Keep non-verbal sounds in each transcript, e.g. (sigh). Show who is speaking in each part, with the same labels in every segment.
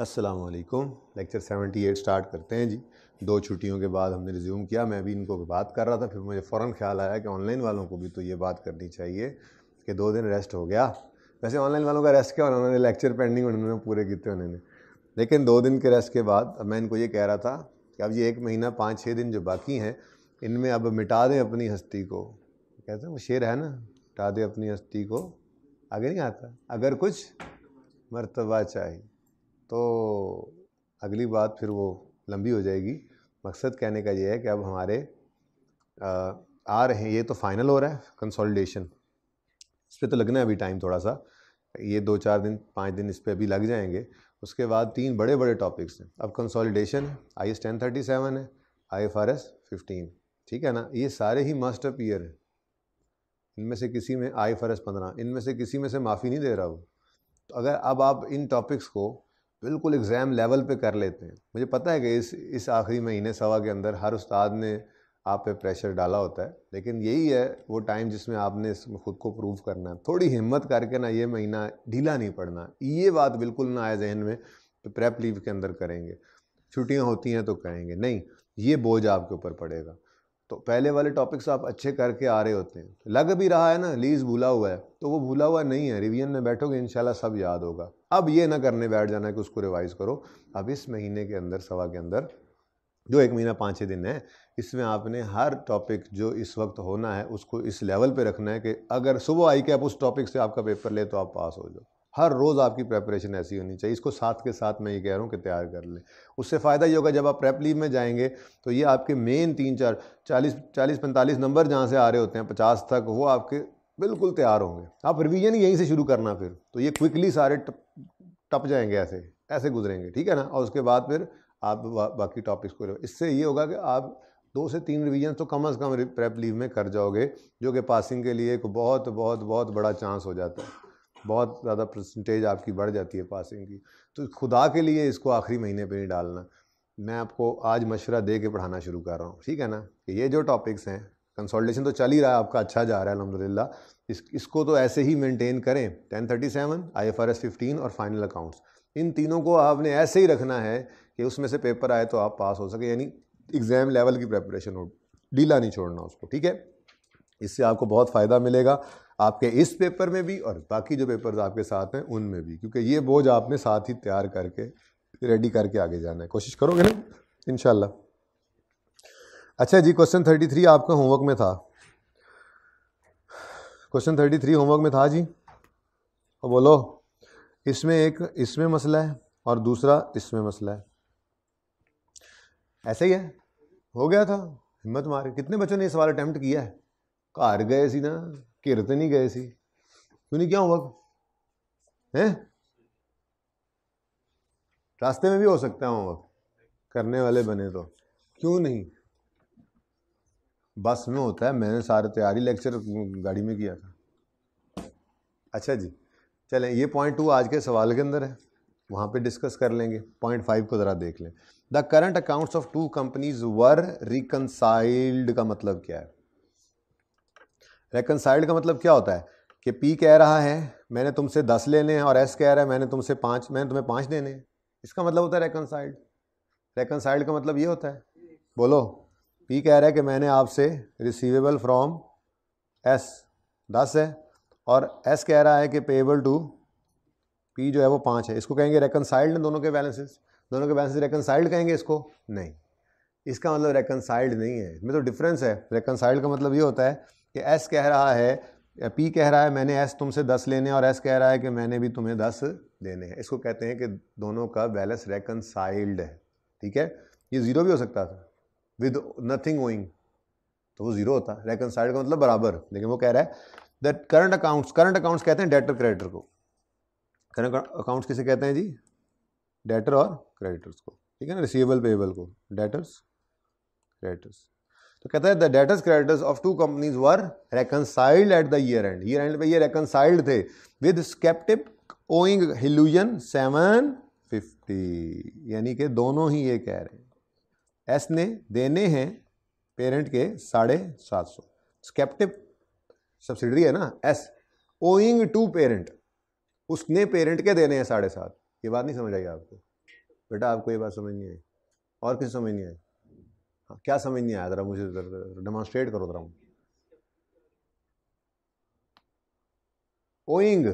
Speaker 1: असलकुम lecture 78 start करते हैं जी दो छुट्टियों के बाद हमने रिज्यूम किया मैं भी इनको बात कर रहा था फिर मुझे फ़ौर ख्याल आया कि ऑनलाइन वालों को भी तो ये बात करनी चाहिए कि दो दिन रेस्ट हो गया वैसे ऑनलाइन वालों का रेस्ट क्या उन्होंने लेक्चर पेंडिंग उन्होंने पूरे किए उन्होंने लेकिन दो दिन के रेस्ट के बाद अब मैं इनको ये कह रहा था कि अब ये एक महीना पाँच छः दिन जो बाकी हैं इनमें अब मिटा दें अपनी हस्ती को कहते हैं वो शेर है ना मिटा दें अपनी हस्ती को आगे नहीं आता अगर कुछ मरतबा चाहिए तो अगली बात फिर वो लंबी हो जाएगी मकसद कहने का ये है कि अब हमारे आ, आ रहे हैं ये तो फाइनल हो रहा है कंसोलिडेशन इस पर तो लगना है अभी टाइम थोड़ा सा ये दो चार दिन पाँच दिन इस पर अभी लग जाएंगे उसके बाद तीन बड़े बड़े टॉपिक्स हैं अब कंसोलिडेशन है I S ten thirty seven है I F R S fifteen ठीक है ना ये सारे ही मस्ट अप ईयर हैं इनमें से किसी में आई एफ आर एस पंद्रह इनमें से किसी में से माफ़ी नहीं दे रहा वो तो अगर अब आप इन टॉपिक्स को बिल्कुल एग्ज़ाम लेवल पे कर लेते हैं मुझे पता है कि इस इस आखिरी महीने सवा के अंदर हर उस्ताद ने आप पे प्रेशर डाला होता है लेकिन यही है वो टाइम जिसमें आपने इसमें ख़ुद को प्रूव करना है थोड़ी हिम्मत करके ना ये महीना ढीला नहीं पड़ना ये बात बिल्कुल ना आए जहन में तो प्रेप लीव के अंदर करेंगे छुट्टियाँ होती हैं तो कहेंगे नहीं ये बोझ आपके ऊपर पड़ेगा तो पहले वाले टॉपिक्स आप अच्छे करके आ रहे होते हैं लग भी रहा है ना लीज भूला हुआ है तो वो भूला हुआ नहीं है रिवीजन में बैठोगे इंशाल्लाह सब याद होगा अब ये ना करने बैठ जाना है कि उसको रिवाइज़ करो अब इस महीने के अंदर सवा के अंदर जो एक महीना पाँच दिन है इसमें आपने हर टॉपिक जो इस वक्त होना है उसको इस लेवल पर रखना है कि अगर सुबह आई के आप उस टॉपिक से आपका पेपर ले तो आप पास हो जाओ हर रोज़ आपकी प्रेपरेशन ऐसी होनी चाहिए इसको साथ के साथ मैं ये कह रहा हूँ कि तैयार कर लें उससे फ़ायदा ये होगा जब आप प्रेप लीव में जाएंगे तो ये आपके मेन तीन चार चालीस चालीस पैंतालीस नंबर जहाँ से आ रहे होते हैं पचास तक वो आपके बिल्कुल तैयार होंगे आप रिविजन यहीं से शुरू करना फिर तो ये क्विकली सारे टप, टप जाएंगे ऐसे ऐसे गुजरेंगे ठीक है ना और उसके बाद फिर आप बा, बाकी टॉपिक्स को इससे ये होगा कि आप दो से तीन रिविजन तो कम अज़ कम प्रेप लीव में कर जाओगे जो कि पासिंग के लिए एक बहुत बहुत बहुत बड़ा चांस हो जाता है बहुत ज़्यादा परसेंटेज आपकी बढ़ जाती है पासिंग की तो खुदा के लिए इसको आखिरी महीने पे नहीं डालना मैं आपको आज मशवरा दे के पढ़ाना शुरू कर रहा हूँ ठीक है ना कि ये जो टॉपिक्स हैं कंसोल्टेशन तो चल ही रहा है आपका अच्छा जा रहा है अलहमदिल्ला इस इसको तो ऐसे ही मेनटेन करें ten thirty seven I F R S fifteen और फाइनल अकाउंट्स इन तीनों को आपने ऐसे ही रखना है कि उसमें से पेपर आए तो आप पास हो सके यानी एग्ज़ाम लेवल की प्रेपरेशन हो डीला नहीं छोड़ना उसको ठीक है इससे आपको बहुत फ़ायदा मिलेगा आपके इस पेपर में भी और बाकी जो पेपर आपके साथ हैं उनमें भी क्योंकि ये बोझ आपने साथ ही तैयार करके रेडी करके आगे जाना है कोशिश करोगे ना इन अच्छा जी क्वेश्चन थर्टी थ्री आपका होमवर्क में था क्वेश्चन थर्टी थ्री होमवर्क में था जी और बोलो इसमें एक इसमें मसला है और दूसरा इसमें मसला है ऐसे ही है हो गया था हिम्मत मार कितने बच्चों ने ये सवाल अटैम्प्ट किया है घर गए सी ना घेर तो नहीं गए सी क्यों नहीं क्या हुआ हैं रास्ते में भी हो सकता है वक़्त करने वाले बने तो क्यों नहीं बस में होता है मैंने सारे तैयारी लेक्चर गाड़ी में किया था अच्छा जी चलें ये पॉइंट टू आज के सवाल के अंदर है वहाँ पे डिस्कस कर लेंगे पॉइंट फाइव को ज़रा देख लें the current accounts of two companies were reconciled का मतलब क्या है रेकनसाइल्ड का मतलब क्या होता है कि पी कह रहा है मैंने तुमसे दस लेने हैं और एस कह रहा है मैंने तुमसे पाँच मैंने तुम्हें पाँच देने हैं इसका मतलब होता है रेकनसाइल्ड रेकनसाइल्ड का मतलब ये होता है बोलो पी कह रहा है कि मैंने आपसे रिसीवेबल फ्रॉम एस दस है और एस कह रहा है कि पेएबल टू पी जो है वो पाँच है इसको कहेंगे रेकनसाइल्ड ने दोनों के बैलेंसेस दोनों के बैलेंसेस रेकनसाइल्ड कहेंगे इसको नहीं इसका मतलब रेकनसाइल्ड नहीं है इसमें तो डिफरेंस है रेकनसाइल्ड का मतलब ये होता है कि एस कह रहा है या पी कह रहा है मैंने एस तुमसे दस लेने और एस कह रहा है कि मैंने भी तुम्हें दस लेने हैं इसको कहते हैं कि दोनों का बैलेंस रेकनसाइल्ड है ठीक है ये ज़ीरो भी हो सकता था विद नथिंग ओइंग तो वो ज़ीरो होता रेकनसाइल्ड का मतलब बराबर लेकिन वो कह रहा है that current accounts current accounts कहते हैं डेटर क्रेडिटर को करंट अकाउंट्स किसे कहते हैं जी डेटर और क्रेडिटर्स को ठीक है ना रिसीवेबल पेएबल को डेटर्स क्रेडिटर्स तो कहता है the debtors creditors of two companies were reconciled at the year end year end पे ये रेकनसाइल्ड थे विद स्केप्टिप ओइंग हिलूजन सेवन फिफ्टी यानी कि दोनों ही ये कह रहे हैं एस ने देने हैं पेरेंट के साढ़े सात सौ स्केप्टिप सब्सिडरी है ना एस ओइंग टू पेरेंट उसने पेरेंट के देने हैं साढ़े सात ये बात नहीं समझ आई आपको बेटा आपको ये बात समझ नहीं आई और किसी समझ नहीं आई हाँ क्या समझ नहीं आया ज़रा मुझे डेमोन्स्ट्रेट करो ज़रा ओइंग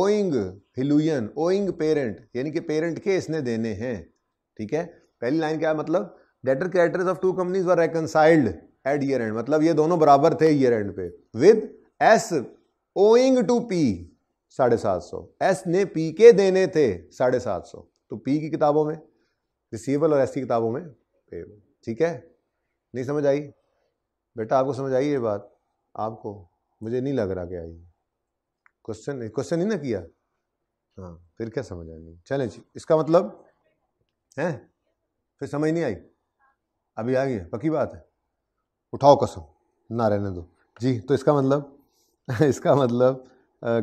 Speaker 1: ओइंग हिलुयन ओइंग पेरेंट यानी कि पेरेंट के इसने देने हैं ठीक है पहली लाइन क्या है मतलब debtor creditors of two companies were reconciled at year end मतलब ये दोनों बराबर थे ईयर एंड पे with S owing to P साढ़े सात सौ एस ने पी के देने थे साढ़े सात सौ तो पी की किताबों में रिसीवल और एस की किताबों में पे ठीक है नहीं समझ आई बेटा आपको समझ आई ये बात आपको मुझे नहीं लग रहा क्या आई क्वेश्चन क्वेश्चन नहीं ना किया हाँ फिर क्या समझ आई चले जी इसका मतलब है फिर समझ नहीं आई अभी आ गई पक्की बात है उठाओ कसम ना रहने दो जी तो इसका मतलब (laughs) इसका मतलब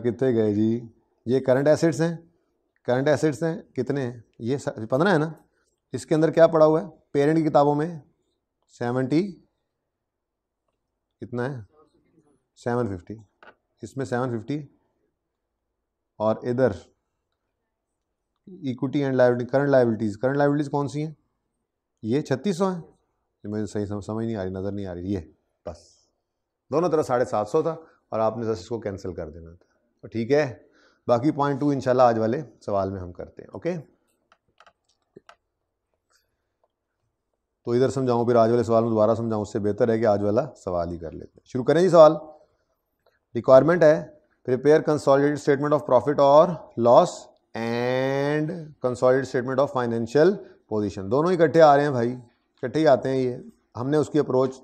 Speaker 1: कितने गए जी ये करंट एसिड्स हैं करंट एसिड्स हैं कितने हैं ये पंद्रह है ना इसके अंदर क्या पड़ा हुआ है पेरेंट की किताबों में सेवेंटी कितना है सेवन फिफ्टी इसमें सेवन फिफ्टी और इधर equity and liability current liabilities current liabilities कौन सी हैं ये छत्तीस सौ हैं मुझे सही समझ समझ नहीं आ रही नज़र नहीं आ रही ये बस दोनों तरफ साढ़े सात सौ था और आपने सर इसको कैंसिल कर देना था तो ठीक है बाकी पॉइंट टू इंशाल्लाह आज वाले सवाल में हम करते हैं ओके तो इधर समझाऊँ फिर आज वाले सवाल में दोबारा समझाऊँ उससे बेहतर है कि आज वाला सवाल ही कर लेते हैं शुरू करें जी सवाल रिक्वायरमेंट है prepare consolidated statement of profit और loss and consolidated statement of financial position दोनों इकट्ठे आ रहे हैं भाई इकट्ठे ही आते हैं ये हमने उसकी अप्रोच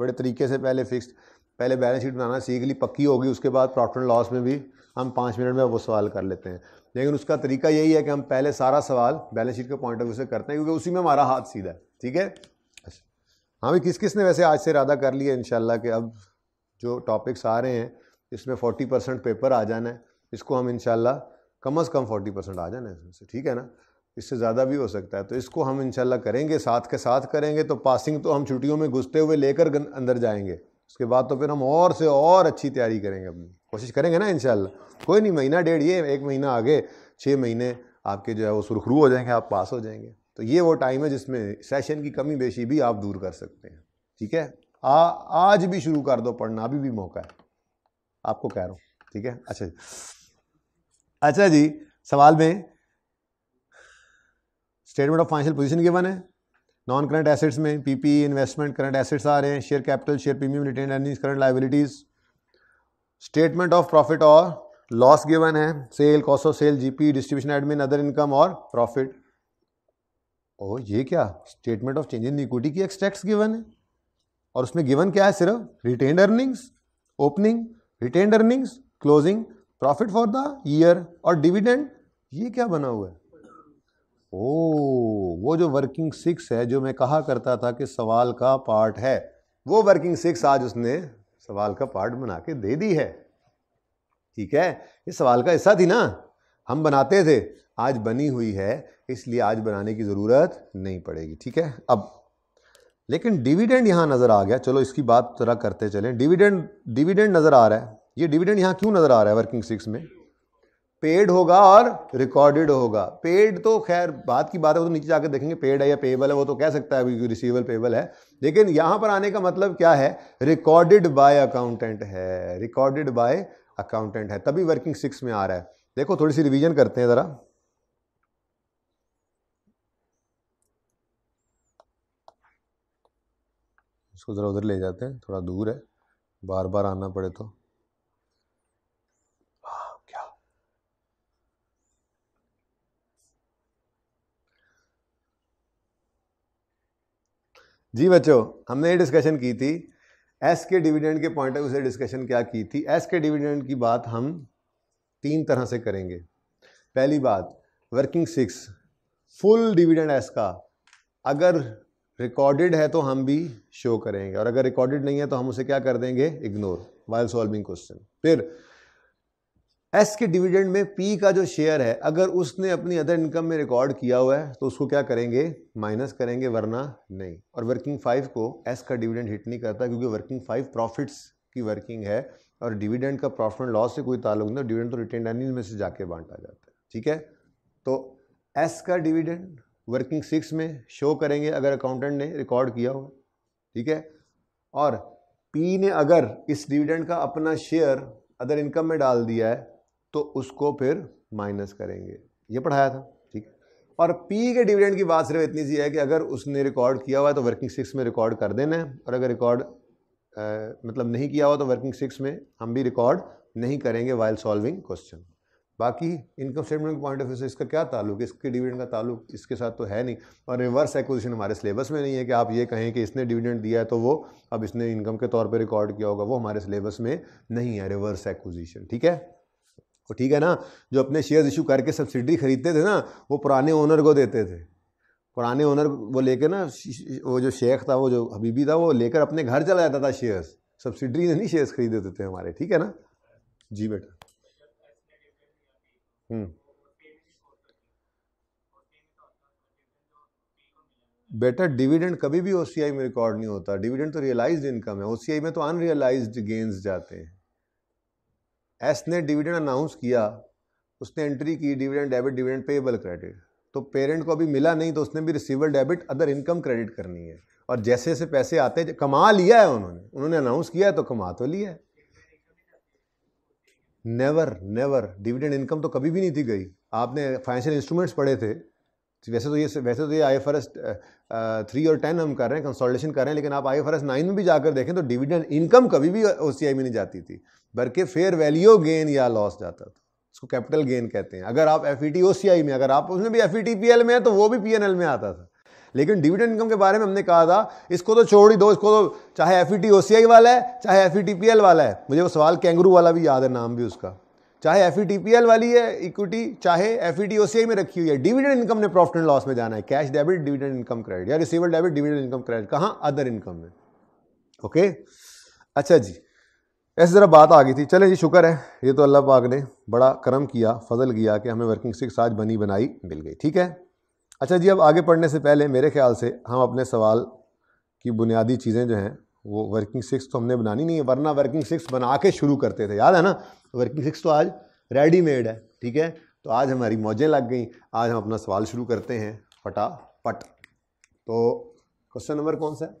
Speaker 1: बड़े तरीके से पहले फिक्स पहले बैलेंस शीट बनाना सीख ली पक्की होगी उसके बाद प्रॉफिट एंड लॉस में भी हम पाँच मिनट में वो सवाल कर लेते हैं लेकिन उसका तरीका यही है कि हम पहले सारा सवाल बैलेंस शीट के पॉइंट ऑफ व्यू से करते हैं क्योंकि उसी में हमारा हाथ सीधा है ठीक है अच्छा। हाँ भाई किस किस ने वैसे आज से इरादा कर लिया इन कि अब जो टॉपिक्स आ रहे हैं इसमें फोर्टी परसेंट पेपर आ जाना है इसको हम इनशाला कम अज़ कम फोर्टी परसेंट आ जाना है इसमें से ठीक है ना इससे ज़्यादा भी हो सकता है तो इसको हम इंशाल्लाह करेंगे साथ के साथ करेंगे तो पासिंग तो हम छुट्टियों में घुसते हुए लेकर अंदर जाएंगे उसके बाद तो फिर हम और से और अच्छी तैयारी करेंगे अपनी कोशिश करेंगे ना इन कोई नहीं महीना डेढ़ ये एक महीना आगे छः महीने आपके जो है वो सुरखरू हो जाएंगे आप पास हो जाएंगे तो ये वो टाइम है जिसमें सेशन की कमी बेशी भी आप दूर कर सकते हैं ठीक है आ आज भी शुरू कर दो पढ़ना अभी भी मौका है आपको कह रहा हूँ ठीक है अच्छा जी अच्छा जी सवाल में स्टेटमेंट ऑफ फाइनेंशियल पोजीशन के बने नॉन करंट एसेट्स में पीपी इन्वेस्टमेंट करंट एसेट्स आ रहे हैं share capital share premium retain earnings current liabilities statement of profit और लॉस गिवन है sale cost of sale GP distribution admin other income और profit ओ ये क्या statement of change in equity की एक्सट्रैक्ट्स गिवन है और उसमें गिवन क्या है सिर्फ retain earnings opening retain earnings closing profit for the year और डिविडेंड ये क्या बना हुआ है ओ वो जो वर्किंग सिक्स है जो मैं कहा करता था कि सवाल का पार्ट है वो वर्किंग सिक्स आज उसने सवाल का पार्ट बना के दे दी है ठीक है ये सवाल का हिस्सा थी ना हम बनाते थे आज बनी हुई है इसलिए आज बनाने की ज़रूरत नहीं पड़ेगी ठीक है अब लेकिन डिविडेंड यहाँ नज़र आ गया चलो इसकी बात ज़रा करते चलें डिविडेंड डिविडेंड नज़र आ रहा है ये डिविडेंड यहाँ क्यों नज़र आ रहा है वर्किंग सिक्स में पेड होगा और रिकॉर्डेड होगा पेड तो खैर बात की बात है वो तो नीचे जाकर देखेंगे पेड है या पेबल है वो तो कह सकता है क्योंकि रिसीवल पेबल है लेकिन यहां पर आने का मतलब क्या है रिकॉर्डेड बाय अकाउंटेंट है रिकॉर्डेड बाय अकाउंटेंट है तभी वर्किंग सिक्स में आ रहा है देखो थोड़ी सी रिविजन करते हैं ज़रा इसको ज़रा उधर ले जाते हैं थोड़ा दूर है बार बार आना पड़े तो जी बच्चों हमने ये डिस्कशन की थी एस के डिविडेंड के पॉइंट ऑफ व्यू से डिस्कशन क्या की थी एस के डिविडेंड की बात हम तीन तरह से करेंगे पहली बात working six full dividend S का अगर रिकॉर्डेड है तो हम भी शो करेंगे और अगर रिकॉर्डेड नहीं है तो हम उसे क्या कर देंगे इग्नोर वाइल सॉल्विंग क्वेश्चन फिर एस के डिविडेंड में पी का जो शेयर है अगर उसने अपनी अदर इनकम में रिकॉर्ड किया हुआ है तो उसको क्या करेंगे माइनस करेंगे वरना नहीं और वर्किंग फाइव को एस का डिविडेंड हिट नहीं करता क्योंकि वर्किंग फाइव प्रॉफिट्स की वर्किंग है और डिविडेंड का प्रॉफिट एंड लॉस से कोई ताल्लुक नहीं डिविडेंड तो रिटेन अर्निंग में से जाके बांटा जाता है ठीक है तो एस का डिविडेंड वर्किंग सिक्स में शो करेंगे अगर अकाउंटेंट ने रिकॉर्ड किया हो ठीक है और पी ने अगर इस डिविडेंड का अपना शेयर अदर इनकम में डाल दिया है तो उसको फिर माइनस करेंगे ये पढ़ाया था ठीक और पी के डिविडेंड की बात सिर्फ इतनी सी है कि अगर उसने रिकॉर्ड किया हुआ है तो वर्किंग सिक्स में रिकॉर्ड कर देना है और अगर रिकॉर्ड मतलब नहीं किया हुआ तो वर्किंग सिक्स में हम भी रिकॉर्ड नहीं करेंगे वाइल सॉल्विंग क्वेश्चन बाकी इनकम स्टेटमेंट के पॉइंट ऑफ व्यू से इसका क्या ताल्लुक इसके डिविडेंड का ताल्लुक इसके साथ तो है नहीं और रिवर्स एक्विजिशन हमारे सिलेबस में नहीं है कि आप ये कहें कि इसने डिविडेंड दिया है तो वो अब इसने इनकम के तौर पर रिकॉर्ड किया होगा वो हमारे सिलेबस में नहीं है रिवर्स एक्विजिशन ठीक है वो ठीक है ना जो अपने शेयर्स इशू करके सब्सिडी खरीदते थे ना वो पुराने ओनर को देते थे पुराने ओनर वो लेकर ना वो जो शेख था वो जो हबीबी था वो लेकर अपने घर चला जाता था शेयर्स सब्सिडी नहीं शेयर्स खरीद देते थे हमारे ठीक है ना जी बेटा हम्म बेटा डिविडेंड कभी भी ओसीआई में रिकॉर्ड नहीं होता डिविडेंड तो रियलाइज्ड इनकम है ओसीआई में तो अनरियलाइज्ड गेंस जाते हैं एस ने डिविडेंड अनाउंस किया उसने एंट्री की dividend debit dividend payable credit तो पेरेंट को अभी मिला नहीं तो उसने भी receiver debit other income credit करनी है और जैसे जैसे पैसे आते कमा लिया है उन्होंने उन्होंने अनाउंस किया है तो कमा तो लिया है नेवर नेवर डिविडेंड इनकम तो कभी भी नहीं थी गई आपने फाइनेंशियल इंस्ट्रूमेंट्स पढ़े थे वैसे तो ये वैसे तो ये आई एस थ्री और टेन हम कर रहे हैं कंसोल्टेशन कर रहे हैं लेकिन आप आई एस नाइन में भी जाकर देखें तो डिविडेंड इनकम कभी भी ओ में नहीं जाती थी बल्कि फेयर वैल्यू गेन या लॉस जाता था उसको कैपिटल गेन कहते हैं अगर आप एफ ई e में अगर आप उसमें भी एफ ई e में है तो वो भी पी में आता था लेकिन डिविडेंड इनकम के बारे में हमने कहा था इसको तो छोड़ ही दो इसको तो चाहे एफ ई e वाला है चाहे एफ ई वाला है मुझे वो सवाल कैंगरू वाला भी याद है नाम भी उसका चाहे एफ ई वाली है इक्विटी चाहे एफ ई में रखी हुई है डिविडेंड इनकम ने प्रॉफिट एंड लॉस में जाना है cash debit dividend income credit या receivable debit dividend income credit कहाँ अदर इनकम में ओके अच्छा जी ऐसी ज़रा बात आ गई थी चलें जी शुक्र है ये तो अल्लाह पाक ने बड़ा करम किया फजल किया कि हमें वर्किंग सिक्स आज बनी बनाई मिल गई ठीक है अच्छा जी अब आगे पढ़ने से पहले मेरे ख्याल से हम अपने सवाल की बुनियादी चीज़ें जो हैं वो वर्किंग सिक्स तो हमने बनानी नहीं है वरना वर्किंग सिक्स बना के शुरू करते थे याद है ना वर्किंग सिक्स तो आज रेडी मेड है ठीक है तो आज हमारी मौजें लग गई आज हम अपना सवाल शुरू करते हैं फटाफट तो क्वेश्चन नंबर कौन सा है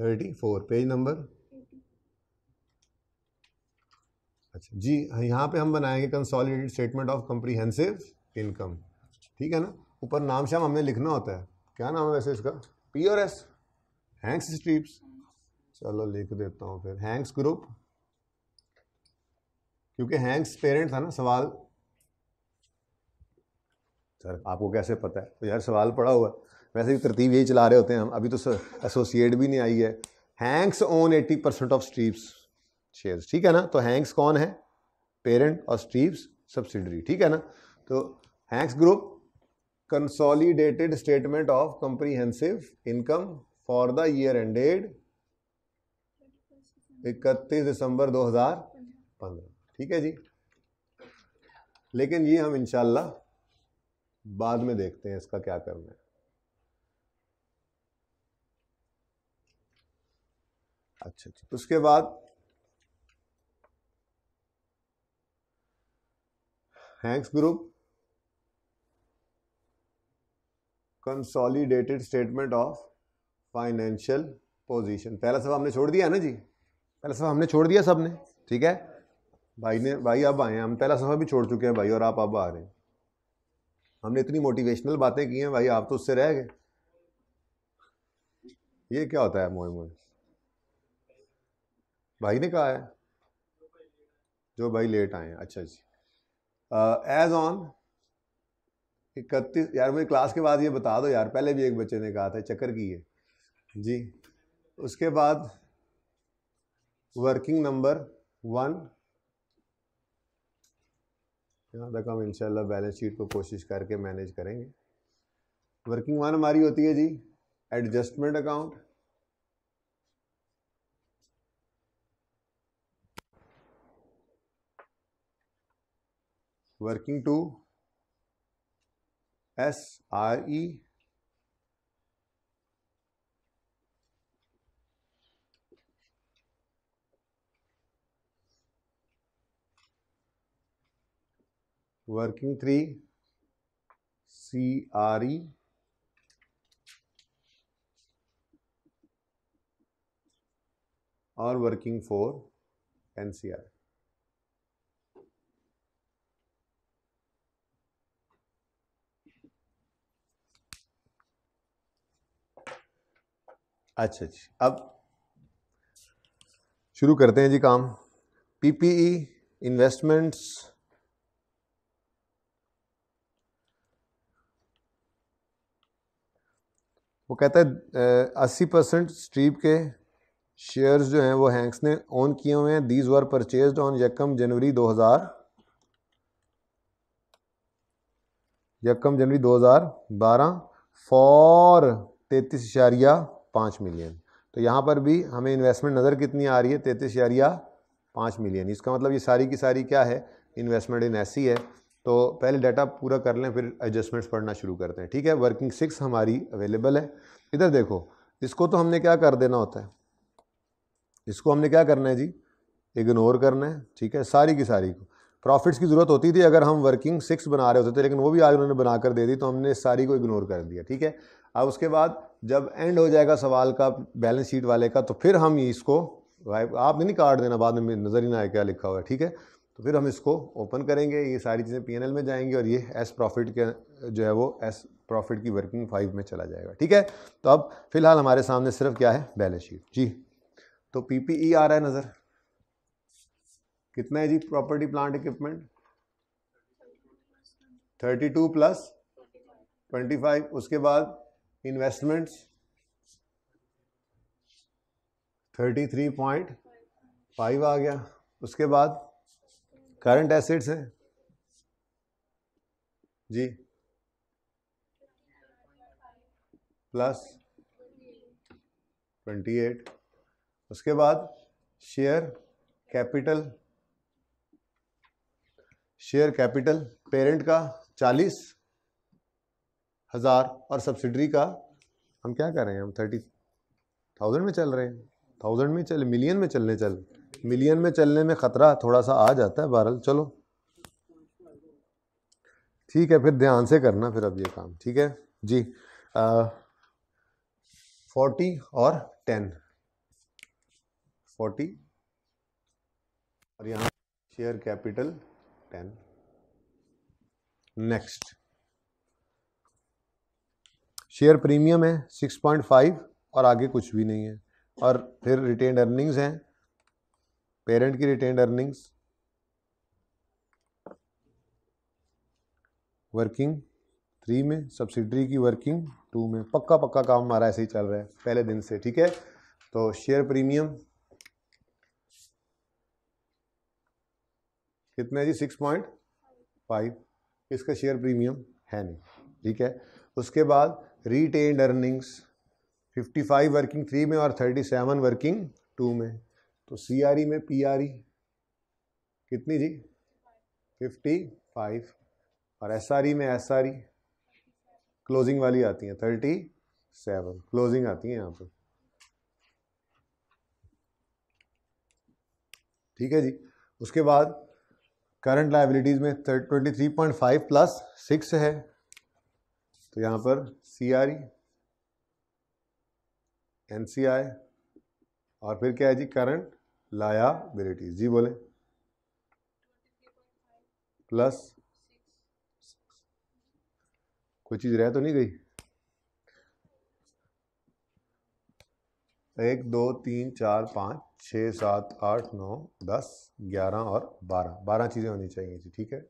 Speaker 1: थर्टी फोर पेज नंबर अच्छा जी यहाँ पे हम बनाएंगे consolidated statement of comprehensive income ठीक है ना ऊपर नाम शाम हमने लिखना होता है क्या नाम है वैसे इसका पी और एस हैंक्स स्ट्रीप्स चलो लिख देता हूँ फिर हैंक्स ग्रुप क्योंकि हैंक्स पेरेंट था ना सवाल सर आपको कैसे पता है तो यार सवाल पड़ा हुआ वैसे भी तरतीब यही चला रहे होते हैं हम अभी तो एसोसिएट भी नहीं आई है Hanks own eighty percent of Streeps shares ठीक है ना तो हैंक्स कौन है पेरेंट और स्टीव्स सब्सिडरी ठीक है ना तो Hanks group consolidated statement of comprehensive income for the year ended 31 December 2015 ठीक है जी लेकिन ये हम इनशाला बाद में देखते हैं इसका क्या करना है अच्छा जी अच्छा, तो उसके बाद Hanks group consolidated statement of financial position पहला सब हमने छोड़ दिया ना जी पहला सब हमने छोड़ दिया सबने ठीक है भाई ने भाई अब आए हैं हम पहला सफा भी छोड़ चुके हैं भाई और आप अब आ रहे हैं हमने इतनी मोटिवेशनल बातें की हैं भाई आप तो उससे रह गए ये क्या होता है मोए मोए भाई ने कहा है जो भाई लेट आए हैं अच्छा जी एज uh, ऑन इकतीस यार मुझे क्लास के बाद ये बता दो यार पहले भी एक बच्चे ने कहा था चक्कर की है जी उसके बाद वर्किंग नंबर वन यहाँ तक हम इनशाला बैलेंस शीट को कोशिश करके मैनेज करेंगे वर्किंग वन हमारी होती है जी adjustment account working to SRE working 3 CRE और working 4 NCR अच्छा जी अच्छा। अब शुरू करते हैं जी काम पीपीई इन्वेस्टमेंट्स e वो कहता है अस्सी परसेंट स्ट्रीप के शेयर्स जो हैं वो हैंक्स ने ओन किए हुए हैं दीज वर परचेज ऑन यकम जनवरी 2000 यकम जनवरी 2012 फॉर तैतीस इशारिया पाँच मिलियन तो यहाँ पर भी हमें इन्वेस्टमेंट नज़र कितनी आ रही है तैंतीस यारिया पाँच मिलियन इसका मतलब ये सारी की सारी क्या है इन्वेस्टमेंट इन ऐसी है तो पहले डाटा पूरा कर लें फिर एडजस्टमेंट्स पढ़ना शुरू करते हैं ठीक है वर्किंग सिक्स हमारी अवेलेबल है इधर देखो इसको तो हमने क्या कर देना होता है इसको हमने क्या करना है जी इग्नोर करना है ठीक है सारी की सारी को प्रॉफिट्स की ज़रूरत होती थी अगर हम वर्किंग सिक्स बना रहे होते थे लेकिन वो भी आज उन्होंने बनाकर दे दी तो हमने सारी को इग्नोर कर दिया ठीक है अब उसके बाद जब एंड हो जाएगा सवाल का बैलेंस शीट वाले का तो फिर हम इसको आपने नहीं काट देना बाद में नज़र ही ना आए क्या लिखा हुआ है ठीक है तो फिर हम इसको ओपन करेंगे ये सारी चीज़ें पी में जाएंगे और ये एस प्रॉफिट के जो है वो एस प्रॉफिट की वर्किंग फाइव में चला जाएगा ठीक है तो अब फिलहाल हमारे सामने सिर्फ क्या है बैलेंस शीट जी तो पीपीई e आ रहा है नज़र कितना है जी property plant equipment thirty two plus twenty five उसके बाद इन्वेस्टमेंट्स 33.5 आ गया उसके बाद करंट एसेट्स है जी प्लस 28 उसके बाद share capital share capital parent का चालीस हज़ार और सब्सिडरी का हम क्या कर रहे हैं हम थर्टी थाउजेंड में चल रहे हैं थाउजेंड में चल मिलियन में चलने चल मिलियन में चलने में ख़तरा थोड़ा सा आ जाता है बहरल चलो ठीक है फिर ध्यान से करना फिर अब ये काम ठीक है जी फोर्टी और टेन फोर्टी और यहाँ share capital ten next share premium है 6.5 और आगे कुछ भी नहीं है और फिर रिटेन अर्निंग्स हैं पेरेंट की रिटेन अर्निंग्स वर्किंग थ्री में सब्सिडरी की वर्किंग टू में पक्का पक्का काम हमारा ऐसे ही चल रहा है पहले दिन से ठीक है तो शेयर प्रीमियम कितना है जी सिक्स पॉइंट फाइव इसका शेयर प्रीमियम है नहीं ठीक है उसके बाद retained अर्निंग्स 55 वर्किंग थ्री में और 37 वर्किंग टू में तो सी e में पी e कितनी जी 55 और एस e में एस क्लोजिंग वाली आती हैं 37 क्लोजिंग आती है यहाँ पर ठीक है जी उसके बाद करंट लाइबिलिटीज़ में twenty three point five plus six है तो यहां पर सी आर ई एन सी आई और फिर क्या है जी करंट लायाबिलिटी जी बोले प्लस कोई चीज़ रह तो नहीं गई एक दो तीन चार पाँच छ सात आठ नौ दस ग्यारह और बारह बारह चीज़ें होनी चाहिए जी ठीक है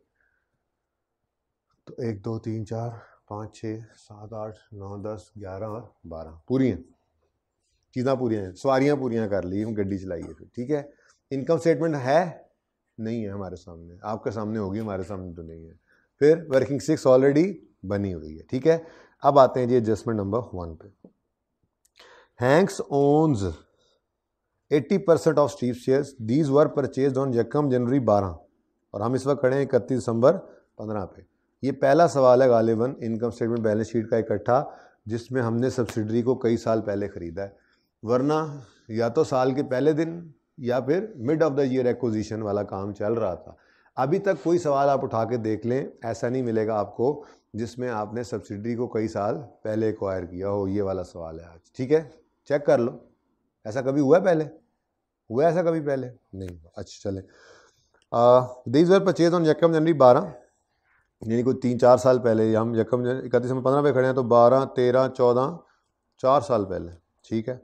Speaker 1: तो एक दो तीन चार पाँच छः सात आठ नौ दस ग्यारह बारह पूरी हैं चीज़ा पूरी हैं सवारियाँ पूरी कर ली हम गड्डी चलाइए फिर ठीक है इनकम स्टेटमेंट है नहीं है हमारे सामने आपके सामने होगी हमारे सामने तो नहीं है फिर वर्किंग सिक्स ऑलरेडी बनी हुई है ठीक है अब आते हैं जी एडजस्टमेंट नंबर वन पे Hanks owns 80 percent of Steep shares these were purchase on यकम जनवरी 12 और हम इस वक्त खड़े हैं इकतीस दिसंबर 15 पे ये पहला सवाल है गालिबन इनकम स्टेटमेंट बैलेंस शीट का इकट्ठा जिसमें हमने सब्सिडरी को कई साल पहले ख़रीदा है वरना या तो साल के पहले दिन या फिर mid of the year acquisition वाला काम चल रहा था अभी तक कोई सवाल आप उठा के देख लें ऐसा नहीं मिलेगा आपको जिसमें आपने सब्सिडी को कई साल पहले एक्वायर किया हो ये वाला सवाल है आज ठीक है चेक कर लो ऐसा कभी हुआ पहले हुआ ऐसा कभी पहले नहीं अच्छा चले दीज वर परचेज ऑन यकम जनवरी बारह यानी कोई तीन चार साल पहले हम यकम इकतीस में पंद्रह पे खड़े हैं तो बारह तेरह चौदह चार साल पहले ठीक है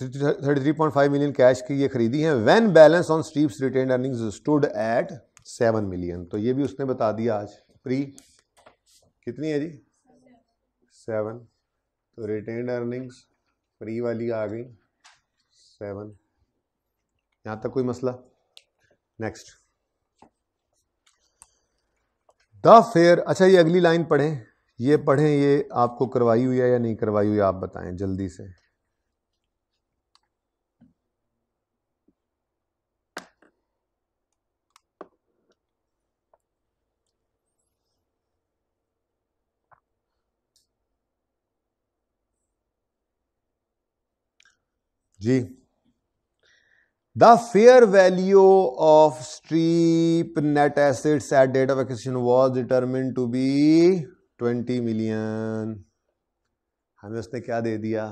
Speaker 1: thirty three point five million cash की ये खरीदी है when balance on Steeps retained earnings stood at seven million तो ये भी उसने बता दिया आज प्री कितनी है जी सेवन तो रिटेन अर्निंग्स प्री वाली आ गई सेवन यहाँ तक कोई मसला नेक्स्ट द तो फेयर अच्छा ये अगली लाइन पढ़ें ये पढ़ें ये आपको करवाई हुई है या नहीं करवाई हुई आप बताएं जल्दी से जी the fair value of Streep net assets at date of acquisition was determined to be twenty million हमें उसने क्या दे दिया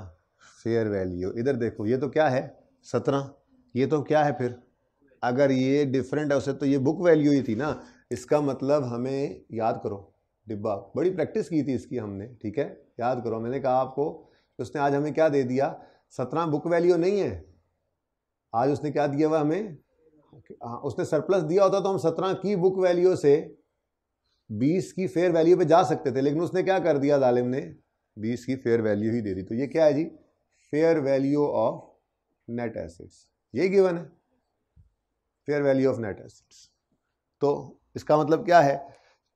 Speaker 1: फेयर वैल्यू इधर देखो ये तो क्या है सत्रह ये तो क्या है फिर अगर ये डिफरेंट है उसे तो ये बुक वैल्यू ही थी ना इसका मतलब हमें याद करो डिब्बा बड़ी प्रैक्टिस की थी इसकी हमने ठीक है याद करो मैंने कहा आपको उसने आज हमें क्या दे दिया सत्रह बुक वैल्यू नहीं है आज उसने क्या दिया हुआ हमें हाँ, उसने सरप्लस दिया होता तो हम सत्रह की बुक वैल्यू से बीस की फेयर वैल्यू पे जा सकते थे लेकिन उसने क्या कर दिया दालिम ने बीस की फेयर वैल्यू ही दे दी तो ये क्या है जी fair value of net assets ये गिवन है fair value of net assets तो इसका मतलब क्या है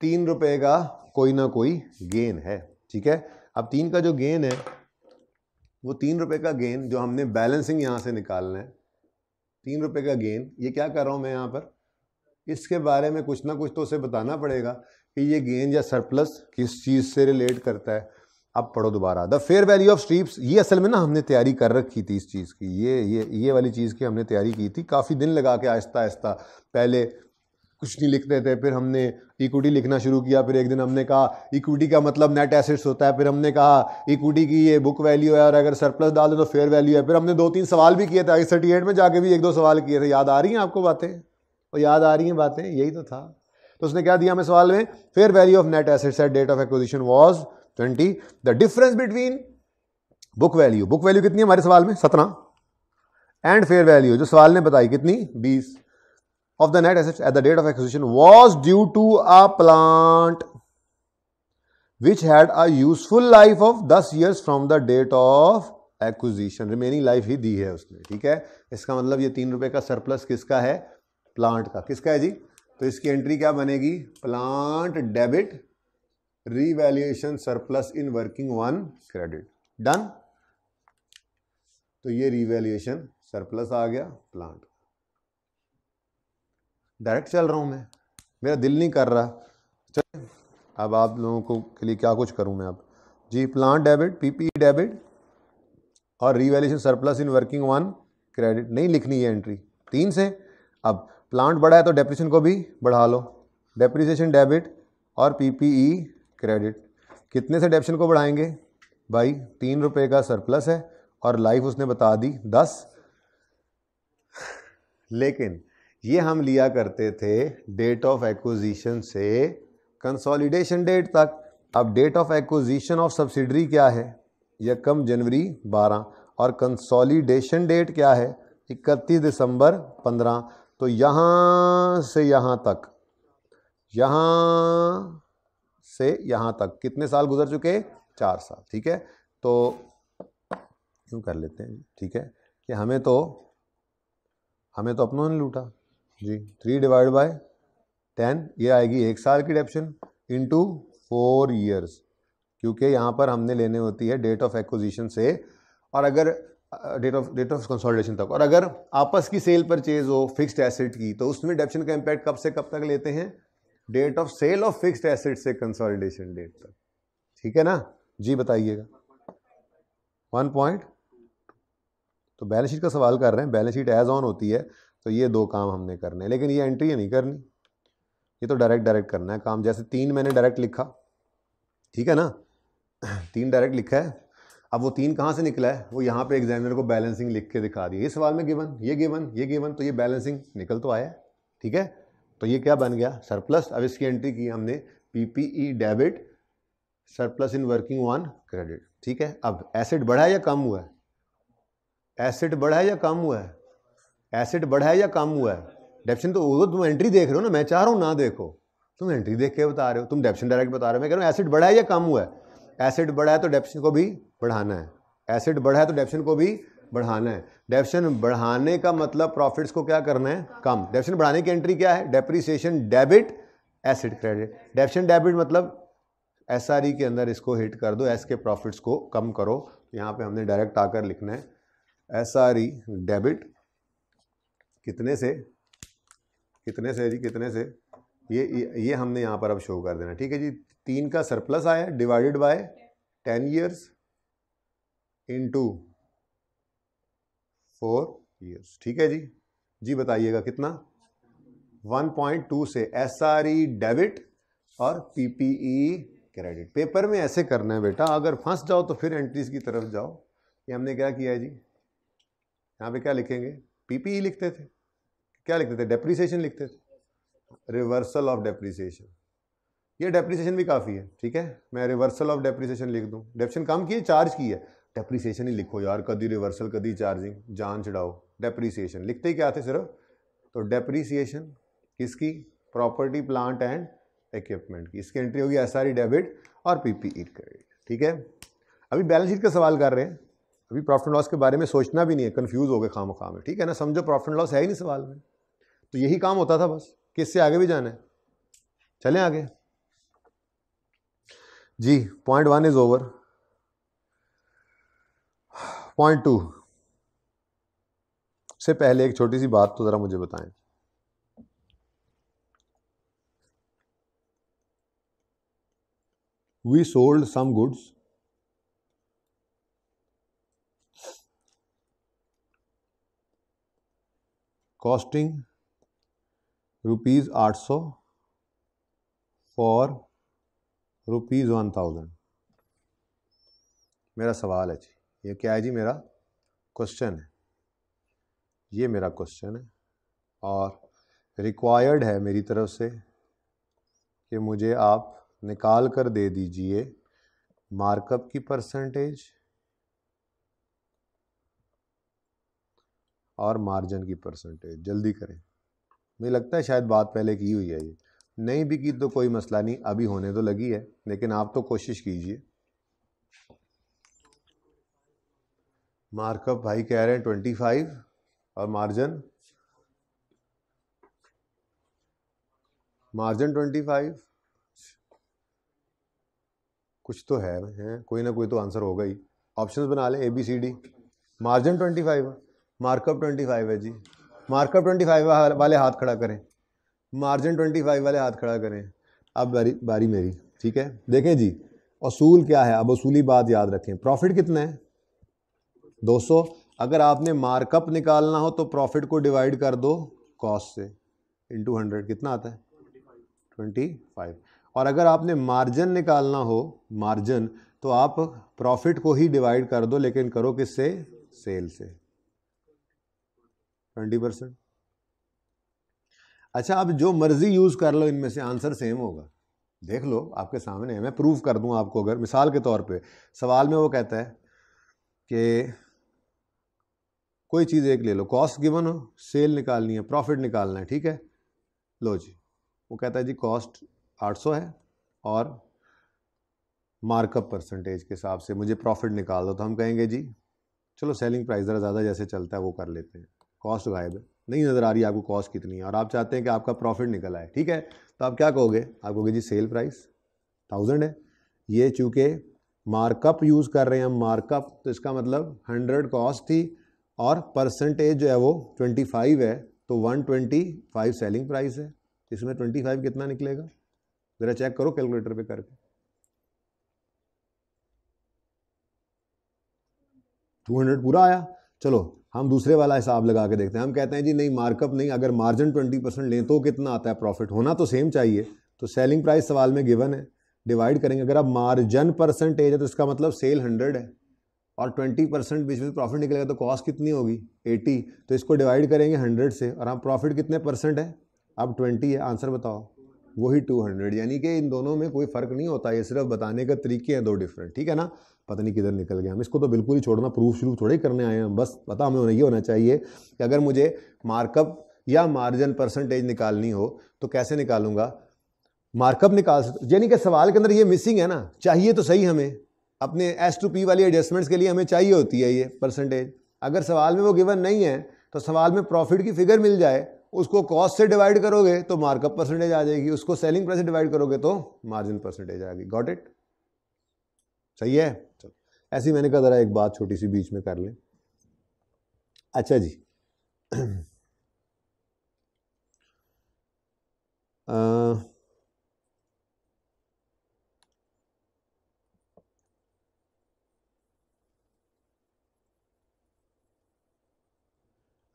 Speaker 1: तीन रुपए का कोई ना कोई गेन है ठीक है अब तीन का जो गेन है वो तीन रुपए का गेन जो हमने बैलेंसिंग यहां से निकालना है तीन रुपए का गेन ये क्या कर रहा हूँ मैं यहाँ पर इसके बारे में कुछ ना कुछ तो उसे बताना पड़ेगा कि ये गेन या सरप्लस किस चीज़ से रिलेट करता है अब पढ़ो दोबारा the fair value of Streeps ये असल में ना हमने तैयारी कर रखी थी इस चीज़ की ये ये ये वाली चीज़ की हमने तैयारी की थी काफ़ी दिन लगा के आहिस्ता आहिस्ता पहले कुछ नहीं लिखते थे फिर हमने इक्विटी लिखना शुरू किया फिर एक दिन हमने कहा इक्विटी का मतलब नेट एसेट्स होता है फिर हमने कहा इक्विटी की ये बुक वैल्यू है और अगर सरप्लस डाल तो फेयर वैल्यू है फिर हमने दो तीन सवाल भी किए थे थर्टी एट में जाके भी एक दो सवाल किए थे याद आ रही हैं आपको बातें और याद आ रही हैं बातें यही तो था तो उसने क्या दिया हमें सवाल में fair value of net assets at date of acquisition was twenty the difference between book value book value कितनी है हमारे सवाल में सत्रह एंड फेयर वैल्यू जो सवाल ने बताई कितनी बीस of the net assets at the date of acquisition was due to a plant which had a useful life of 10 years from the date of acquisition remaining life ही दी है उसने ठीक है इसका मतलब ये तीन रुपए का सरप्लस किसका है प्लांट का किसका है जी तो इसकी एंट्री क्या बनेगी plant debit revaluation surplus in working one credit done तो ये रीवैल्यूएशन सरप्लस आ गया प्लांट डायरेक्ट चल रहा हूँ मैं मेरा दिल नहीं कर रहा चलिए अब आप लोगों को के लिए क्या कुछ करूँ मैं अब जी प्लांट डेबिट पीपी डेबिट और revaluation surplus in working one credit नहीं लिखनी है एंट्री तीन से अब प्लांट बढ़ा है तो डेप्रिशन को भी बढ़ा लो डेप्रिसिएशन डेबिट और पी क्रेडिट e कितने से डेप्शन को बढ़ाएंगे भाई तीन रुपये का सरप्लस है और लाइफ उसने बता दी दस लेकिन ये हम लिया करते थे डेट ऑफ एक्विजिशन से कंसोलिडेशन डेट तक अब date of acquisition of subsidiary क्या है यकम जनवरी 12 और कंसोलिडेशन डेट क्या है 31 दिसंबर 15 तो यहाँ से यहाँ तक यहाँ से यहाँ तक कितने साल गुजर चुके चार साल ठीक है तो क्यों कर लेते हैं ठीक है कि हमें तो हमें तो अपनों ने लूटा जी थ्री डिवाइड बाय टेन ये आएगी एक साल की डेप्शन इंटू फोर ईयर्स क्योंकि यहाँ पर हमने लेने होती है डेट ऑफ एक्विजिशन से और अगर date of date of consolidation तक और अगर आपस की सेल परचेज हो फिक्स्ड एसेट की तो उसमें डेप्शन का इम्पैक्ट कब से कब तक लेते हैं date of sale of fixed asset से कंसोलिडेशन डेट तक ठीक है ना जी बताइएगा वन पॉइंट तो बैलेंस शीट का सवाल कर रहे हैं बैलेंस शीट एज ऑन होती है तो ये दो काम हमने करने हैं लेकिन ये एंट्री नहीं करनी ये तो डायरेक्ट डायरेक्ट करना है काम जैसे तीन मैंने डायरेक्ट लिखा ठीक है ना (clears throat) तीन डायरेक्ट लिखा है अब वो तीन कहाँ से निकला है वो यहाँ पे एग्जामिनर को बैलेंसिंग लिख के दिखा दी ये सवाल में गिवन ये गिवन ये गिवन तो ये बैलेंसिंग निकल तो आया ठीक है तो ये क्या बन गया सरप्लस अब इसकी एंट्री की हमने PPE debit surplus in working on credit ठीक है अब एसिड बढ़ा है या कम हुआ है एसिड बढ़ा है या कम हुआ है एसिड बढ़ा है या कम हुआ है डेप्शन तो वो तुम एंट्री देख रहे हो ना मैं चाह रहा हूँ ना देखो तुम एंट्री देख के बता रहे हो तुम डेप्शन डायरेक्ट बता रहे हो मैं कह रहा हूँ एसिड बढ़ा है या कम हुआ है एसिड बढ़ा है तो डेप्शन को भी बढ़ाना है एसिड बढ़ा है तो डेप्शन को भी बढ़ाना है डेप्शन बढ़ाने का मतलब प्रॉफिट्स को क्या करना है कम डेप्शन बढ़ाने की एंट्री क्या है depreciation debit asset credit depreciation debit मतलब एस e के अंदर इसको हिट कर दो एस के प्रॉफिट्स को कम करो यहाँ पे हमने डायरेक्ट आकर लिखना है एस डेबिट कितने से कितने से जी कितने से ये ये हमने यहाँ पर अब शो कर देना ठीक है जी तीन का सरप्लस आया divided by ten years into four years ठीक है जी जी बताइएगा कितना 1.2 से एस आर ई डेबिट और पीपीई क्रेडिट पेपर में ऐसे करना है बेटा अगर फंस जाओ तो फिर एंट्रीज की तरफ जाओ ये हमने क्या किया है जी यहाँ पे क्या लिखेंगे पीपीई e लिखते थे क्या लिखते थे डेप्रिसिएशन लिखते थे रिवर्सल ऑफ डेप्रिसिएशन ये डेप्रिसिएशन भी काफ़ी है ठीक है मैं रिवर्सल ऑफ डेप्रिसिएशन लिख दूँ डेप्रेशन काम किए चार्ज की है डेप्रिसिएशन ही लिखो यार कभी रिवर्सल कभी चार्जिंग जान चढ़ाओ डेप्रिसिएशन लिखते ही क्या थे सिर्फ तो डेप्रिसिएशन किसकी प्रॉपर्टी प्लांट एंड इक्विपमेंट की इसकी एंट्री होगी एस डेबिट e और पी क्रेडिट e ठीक है अभी बैलेंस शीट का सवाल कर रहे हैं अभी प्रॉफिट लॉस के बारे में सोचना भी नहीं है कन्फ्यूज़ हो गए खाम खाम में ठीक है ना समझो प्रॉफिट लॉस है ही नहीं सवाल में तो यही काम होता था बस किससे आगे भी जाना है चलें आगे जी point one is over point two से पहले एक छोटी सी बात तो ज़रा मुझे बताएं we sold some goods costing rupees आठ सौ फॉर रुपीज़ वन थाउजेंड मेरा सवाल है जी ये क्या है जी मेरा क्वेश्चन है ये मेरा क्वेश्चन है और रिक्वायर्ड है मेरी तरफ से कि मुझे आप निकाल कर दे दीजिए मार्कअप की परसेंटेज और मार्जिन की परसेंटेज जल्दी करें मुझे लगता है शायद बात पहले की हुई है ये नहीं भी की तो कोई मसला नहीं अभी होने तो लगी है लेकिन आप तो कोशिश कीजिए मार्कअप भाई कह रहे हैं ट्वेंटी फाइव और मार्जिन मार्जिन ट्वेंटी फाइव कुछ तो है, है कोई ना कोई तो आंसर होगा ही ऑप्शंस बना लें A B C D margin twenty five markup twenty five है जी मार्कअप ट्वेंटी फाइव वाले हाथ खड़ा करें मार्जिन ट्वेंटी फाइव वाले हाथ खड़ा करें अब बारी बारी मेरी ठीक है देखें जी असूल क्या है अब असूली बात याद रखें प्रॉफिट कितना है 200 अगर आपने मार्कअप निकालना हो तो प्रॉफिट को डिवाइड कर दो कॉस्ट से इंटू हंड्रेड कितना आता है ट्वेंटी फाइव और अगर आपने मार्जिन निकालना हो मार्जिन तो आप प्रॉफिट को ही डिवाइड कर दो लेकिन करो किससे सेल से ट्वेंटी परसेंट अच्छा आप जो मर्जी यूज़ कर लो इनमें से आंसर सेम होगा देख लो आपके सामने है मैं प्रूव कर दूँ आपको अगर मिसाल के तौर पे सवाल में वो कहता है कि कोई चीज़ एक ले लो कॉस्ट गिवन हो सेल निकालनी है प्रॉफिट निकालना है ठीक है लो जी वो कहता है जी कॉस्ट 800 है और मार्कअप परसेंटेज के हिसाब से मुझे प्रॉफिट निकाल दो तो हम कहेंगे जी चलो सेलिंग प्राइस ज़रा ज़्यादा जैसे चलता है वो कर लेते हैं कॉस्ट गायब है नहीं नज़र आ रही आपको कॉस्ट कितनी है और आप चाहते हैं कि आपका प्रॉफिट निकल आए ठीक है तो आप क्या कहोगे आप कहोगे जी सेल प्राइस थाउजेंड है ये चूँकि मार्कअप यूज़ कर रहे हैं हम मार्कअप तो इसका मतलब हंड्रेड कॉस्ट थी और परसेंटेज जो है वो ट्वेंटी फाइव है तो one twenty five selling price है इसमें ट्वेंटी फाइव कितना निकलेगा ज़रा चेक करो कैलकुलेटर पे करके टू हंड्रेड पूरा आया चलो हम दूसरे वाला हिसाब लगा के देखते हैं हम कहते हैं जी नहीं मार्कअप नहीं अगर मार्जिन ट्वेंटी परसेंट लें तो कितना आता है प्रॉफिट होना तो सेम चाहिए तो सेलिंग प्राइस सवाल में गिवन है डिवाइड करेंगे अगर आप मार्जिन परसेंटेज है तो इसका मतलब सेल हंड्रेड है और ट्वेंटी परसेंट बीच में प्रॉफिट निकलेगा तो कॉस्ट कितनी होगी एटी तो इसको डिवाइड करेंगे हंड्रेड से और हम प्रॉफिट कितने परसेंट है अब ट्वेंटी है आंसर बताओ वही टू हंड्रेड यानी कि इन दोनों में कोई फ़र्क नहीं होता ये सिर्फ बताने का तरीके हैं दो डिफरेंट ठीक है ना पता नहीं किधर निकल गया हम इसको तो बिल्कुल ही छोड़ना प्रूफ शुरू थोड़े ही करने आए हैं बस पता हमें ये होना चाहिए कि अगर मुझे मार्कअप या मार्जिन परसेंटेज निकालनी हो तो कैसे निकालूंगा मार्कअप निकाल सकते यानी कि सवाल के अंदर ये मिसिंग है ना चाहिए तो सही हमें अपने एस टू पी वाली एडजस्टमेंट्स के लिए हमें चाहिए होती है ये परसेंटेज अगर सवाल में वो गिवन नहीं है तो सवाल में प्रॉफिट की फिगर मिल जाए उसको कॉस्ट से डिवाइड करोगे तो मार्कअप परसेंटेज आ जाएगी उसको सेलिंग प्राइस से डिवाइड करोगे तो मार्जिन परसेंटेज आएगी गॉट इट सही है चलो ऐसी मैंने कहा ज़रा एक बात छोटी सी बीच में कर लें अच्छा जी आ, (clears throat)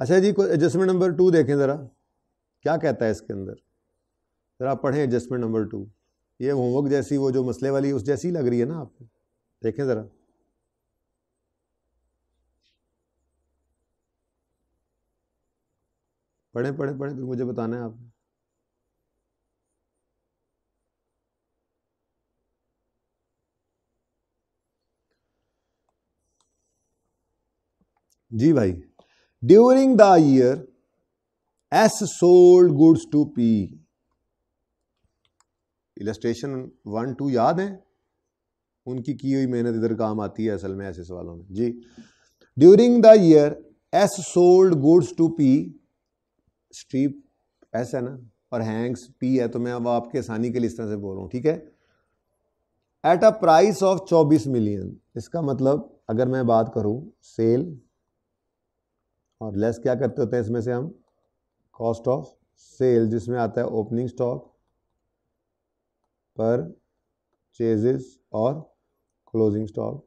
Speaker 1: अच्छा जी एडजस्टमेंट नंबर टू देखें ज़रा क्या कहता है इसके अंदर ज़रा पढ़ें एडजस्टमेंट नंबर टू ये होमवर्क जैसी वो जो मसले वाली उस जैसी लग रही है ना आपको देखें ज़रा पढ़ें पढ़ें पढ़ें फिर मुझे बताना है आपने जी भाई during the year S sold goods to P illustration one two याद है उनकी की हुई मेहनत इधर काम आती है असल में ऐसे सवालों में जी during the year S sold goods to P स्ट्रीप एस है ना और हैंग्स पी है तो मैं अब आपके आसानी के लिए इस तरह से बोल रहा हूं ठीक है at a price of 24 million इसका मतलब अगर मैं बात करूं सेल और लेस क्या करते होते हैं इसमें से हम कॉस्ट ऑफ सेल जिसमें आता है ओपनिंग स्टॉक पर चेजेस और क्लोजिंग स्टॉक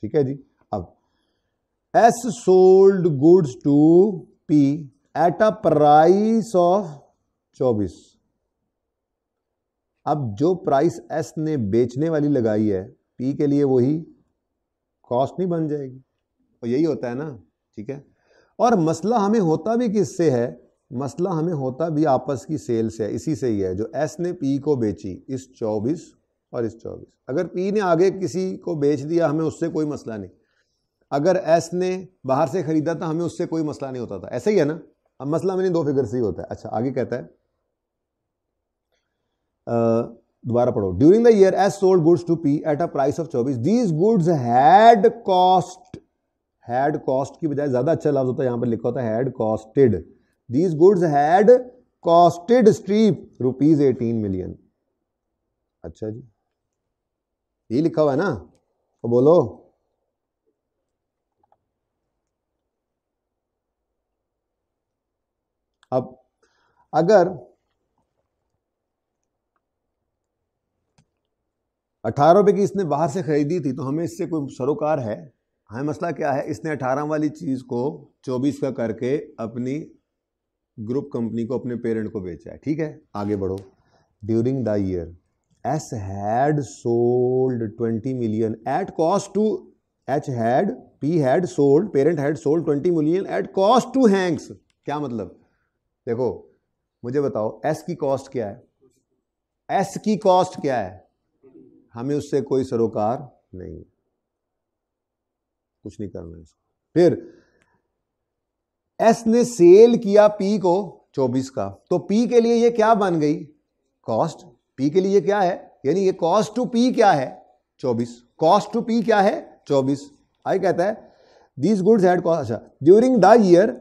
Speaker 1: ठीक है जी अब S sold goods to P at a price of चौबीस अब जो प्राइस एस ने बेचने वाली लगाई है पी के लिए वही कॉस्ट नहीं बन जाएगी और यही होता है ना ठीक है और मसला हमें होता भी किससे है मसला हमें होता भी आपस की सेल से है इसी से ही है जो एस ने पी को बेची इस 24 और इस 24 अगर पी ने आगे किसी को बेच दिया हमें उससे कोई मसला नहीं अगर एस ने बाहर से खरीदा था हमें उससे कोई मसला नहीं होता था ऐसे ही है ना अब मसला मैंने दो फिगर से ही होता है अच्छा आगे कहता है दोबारा पढ़ो during the year S sold goods to P at a price of चौबीस these goods had cost had cost की बजाय ज़्यादा अच्छा लफ्ज़ होता है यहाँ पर लिखा होता है had costed these goods had costed स्ट्रीप रुपीज़ एटीन मिलियन अच्छा जी ये लिखा हुआ है ना तो बोलो अब अगर 18 रुपए की इसने बाहर से खरीदी थी तो हमें इससे कोई सरोकार है हाँ मसला क्या है इसने अठारह वाली चीज़ को चौबीस का करके अपनी ग्रुप कंपनी को अपने पेरेंट को बेचा है ठीक है आगे बढ़ो during the year S had sold twenty million at cost to H had P had sold parent had sold twenty million at cost to Hanks क्या मतलब देखो मुझे बताओ एस की कॉस्ट क्या है एस की कॉस्ट क्या है हमें उससे कोई सरोकार नहीं कुछ नहीं करना इसको फिर एस ने सेल किया पी को 24 का तो पी के लिए ये क्या बन गई कॉस्ट पी के लिए क्या है यानी ये कॉस्ट टू पी क्या है 24 कॉस्ट टू पी क्या है 24 आई कहता है दीज गुड्स हैड कॉस्ट अच्छा during the year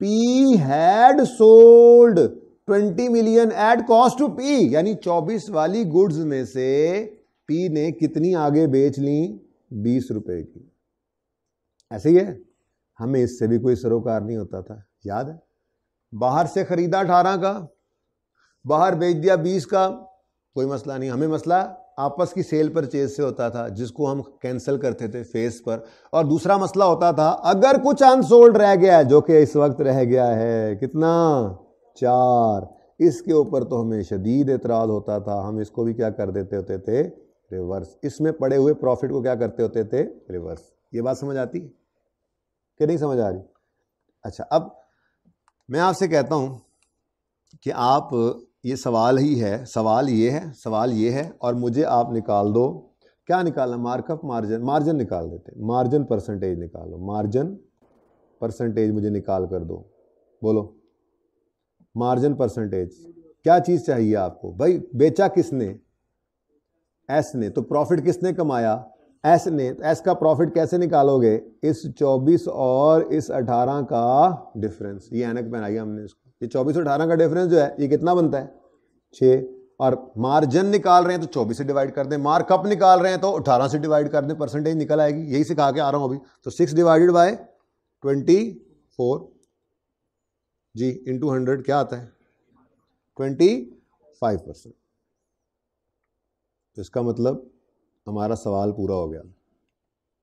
Speaker 1: P had sold 20 million at cost to P यानी 24 वाली गुड्स में से पी ने कितनी आगे बेच ली बीस रुपए की ऐसे ही है हमें इससे भी कोई सरोकार नहीं होता था याद है बाहर से ख़रीदा अठारह का बाहर बेच दिया बीस का कोई मसला नहीं हमें मसला आपस की सेल परचेज से होता था जिसको हम कैंसिल करते थे फेस पर और दूसरा मसला होता था अगर कुछ अनसोल्ड रह गया है जो कि इस वक्त रह गया है कितना चार इसके ऊपर तो हमें शदीद एतराज़ होता था हम इसको भी क्या कर देते होते थे रिवर्स इसमें पड़े हुए प्रॉफिट को क्या करते होते थे रिवर्स ये बात समझ आती है कि नहीं समझ आ रही अच्छा अब मैं आपसे कहता हूँ कि आप ये सवाल ही है सवाल ये है सवाल ये है और मुझे आप निकाल दो क्या निकालना मार्कअप मार्जिन मार्जिन निकाल देते मार्जिन परसेंटेज निकालो मार्जिन परसेंटेज मुझे निकाल कर दो बोलो मार्जिन परसेंटेज क्या चीज़ चाहिए आपको भाई बेचा किसने एस ने तो प्रॉफिट किसने कमाया ऐसे ने तो एस का प्रॉफिट कैसे निकालोगे इस 24 और इस 18 का डिफरेंस ये एनक बनाई हमने इसको ये 24 और 18 का डिफरेंस जो है ये कितना बनता है छ और मार्जिन निकाल रहे हैं तो 24 से डिवाइड कर दें मार्कअप निकाल रहे हैं तो 18 से डिवाइड कर दें परसेंटेज निकल आएगी यही सिखा के आ रहा हूं अभी तो six divided by twenty four जी इंटू हंड्रेड क्या आता है ट्वेंटी फाइव परसेंट इसका मतलब हमारा सवाल पूरा हो गया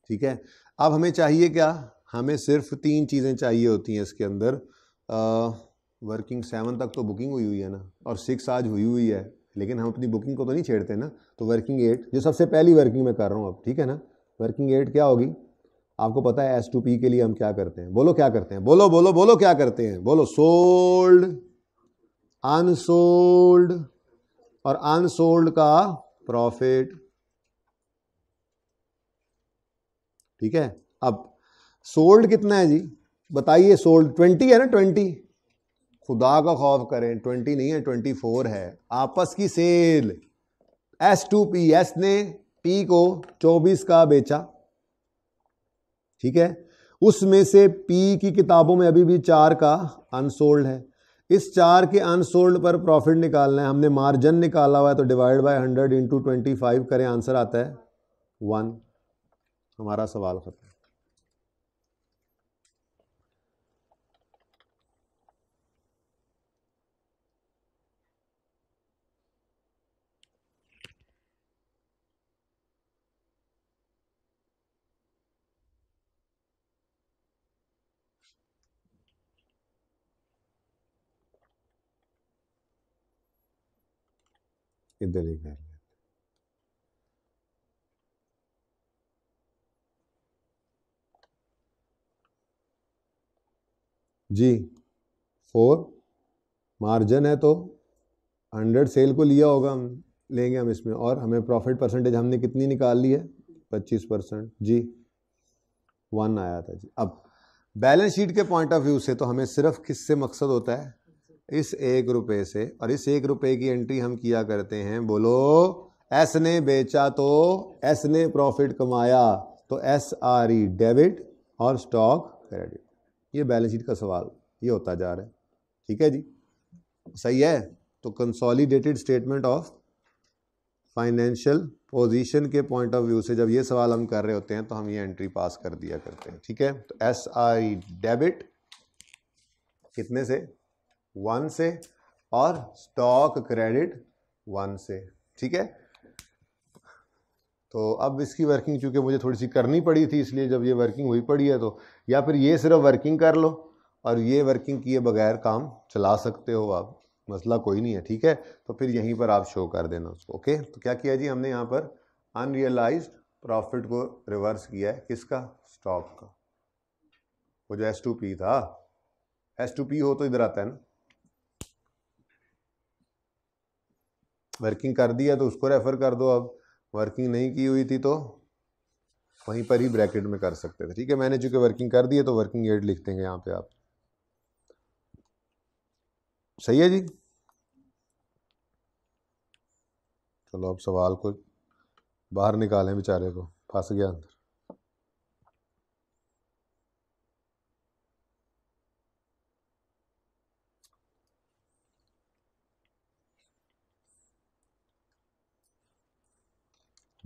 Speaker 1: ठीक है अब हमें चाहिए क्या हमें सिर्फ तीन चीज़ें चाहिए होती हैं इसके अंदर आ, वर्किंग सेवन तक तो बुकिंग हुई हुई है ना और सिक्स आज हुई हुई है लेकिन हम अपनी बुकिंग को तो नहीं छेड़ते ना तो वर्किंग एट जो सबसे पहली वर्किंग मैं कर रहा हूँ अब ठीक है ना वर्किंग एट क्या होगी आपको पता है एस टू पी के लिए हम क्या करते हैं बोलो क्या करते हैं बोलो बोलो बोलो क्या करते हैं बोलो सोल्ड अनसोल्ड और अनसोल्ड का प्रॉफिट ठीक है अब सोल्ड कितना है जी बताइए सोल्ड ट्वेंटी है ना ट्वेंटी खुदा का खौफ करें ट्वेंटी नहीं है ट्वेंटी फोर है आपस की sale S to P S ने पी को चौबीस का बेचा ठीक है उसमें से पी की किताबों में अभी भी चार का अनसोल्ड है इस चार के अनसोल्ड पर प्रॉफिट निकालना है हमने मार्जिन निकाला हुआ है तो divide by hundred into twenty five करें आंसर आता है वन हमारा सवाल खत्म इधर ही कर जी फोर मार्जिन है तो हंड्रेड सेल को लिया होगा हम लेंगे हम इसमें और हमें प्रॉफिट परसेंटेज हमने कितनी निकाल ली है पच्चीस परसेंट जी वन आया था जी अब बैलेंस शीट के पॉइंट ऑफ व्यू से तो हमें सिर्फ किससे मकसद होता है इस एक रुपये से और इस एक रुपये की एंट्री हम किया करते हैं बोलो एस ने बेचा तो एस ने प्रॉफिट कमाया तो एस आर ई डेबिट और स्टॉक क्रेडिट ये बैलेंस शीट का सवाल ये होता जा रहा है ठीक है जी सही है तो consolidated statement of financial position के पॉइंट ऑफ व्यू से जब ये सवाल हम कर रहे होते हैं तो हम ये एंट्री पास कर दिया करते हैं ठीक है तो एस आई डेबिट कितने से वन से और स्टॉक क्रेडिट वन से ठीक है तो अब इसकी वर्किंग चूँकि मुझे थोड़ी सी करनी पड़ी थी इसलिए जब ये वर्किंग हुई पड़ी है तो या फिर ये सिर्फ वर्किंग कर लो और ये वर्किंग किए बगैर काम चला सकते हो आप मसला कोई नहीं है ठीक है तो फिर यहीं पर आप शो कर देना उसको ओके तो क्या किया जी हमने यहाँ पर अनरियलाइज प्रॉफिट को रिवर्स किया है किसका स्टॉक का वो जो एस टू पी था एस टू पी हो तो इधर आता है ना वर्किंग कर दिया तो उसको रेफर कर दो अब वर्किंग नहीं की हुई थी तो वहीं पर ही ब्रैकेट में कर सकते थे ठीक है मैंने चूँकि वर्किंग कर दी है तो वर्किंग एड लिख देंगे यहाँ पे आप सही है जी चलो अब सवाल को बाहर निकालें बेचारे को फंस गया अंदर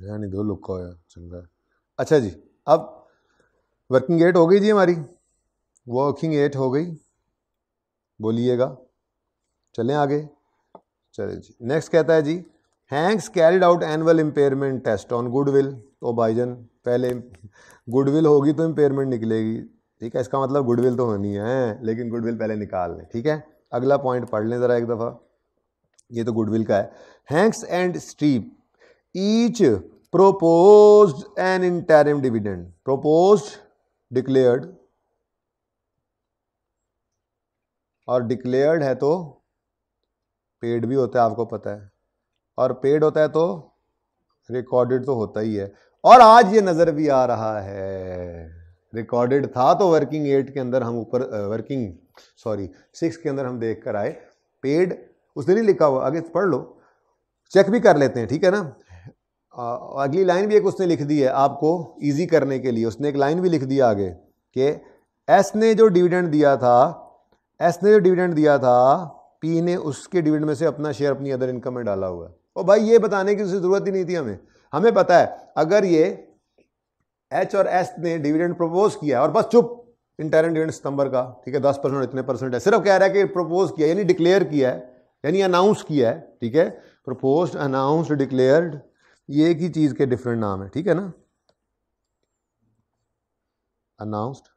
Speaker 1: ध्यान दो लुक का होया चंगा अच्छा जी अब वर्किंग एट हो गई जी हमारी वर्किंग एट हो गई बोलिएगा चलें आगे चले जी नेक्स्ट कहता है जी Hanks carried out annual impairment test on goodwill तो भाईजन पहले गुडविल होगी तो इम्पेयरमेंट निकलेगी ठीक है इसका मतलब गुडविल तो होनी है लेकिन गुडविल पहले निकाल लें ठीक है अगला पॉइंट पढ़ लें ज़रा एक दफ़ा ये तो गुडविल का है हैंक्स एंड स्ट्रीप each proposed an interim dividend proposed declared और डिक्लेयर्ड है तो पेड भी होता है आपको पता है और पेड होता है तो रिकॉर्डेड तो होता ही है और आज ये नज़र भी आ रहा है रिकॉर्डेड था तो वर्किंग एट के अंदर हम ऊपर वर्किंग सॉरी सिक्स के अंदर हम देख कर आए पेड उसने नहीं लिखा हुआ आगे पढ़ लो चेक भी कर लेते हैं ठीक है ना अगली लाइन भी एक उसने लिख दी है आपको इजी करने के लिए उसने एक लाइन भी लिख दिया आगे कि एस ने जो डिविडेंड दिया था एस ने जो डिविडेंड दिया था पी ने उसके डिविडेंड में से अपना शेयर अपनी अदर इनकम में डाला हुआ है और भाई ये बताने की उसे ज़रूरत ही नहीं थी हमें हमें पता है अगर ये एच और एस ने डिविडेंड प्रपोज किया और बस चुप इंटरन डिविडेंड सितंबर का ठीक है दस परसेंट इतने परसेंट है सिर्फ कह रहा है कि प्रपोज किया यानी डिक्लेयर किया है यानी अनाउंस किया है ठीक है प्रपोज अनाउंस डिक्लेयर्ड ये एक ही चीज़ के डिफरेंट नाम है ठीक है ना अनाउंस्ड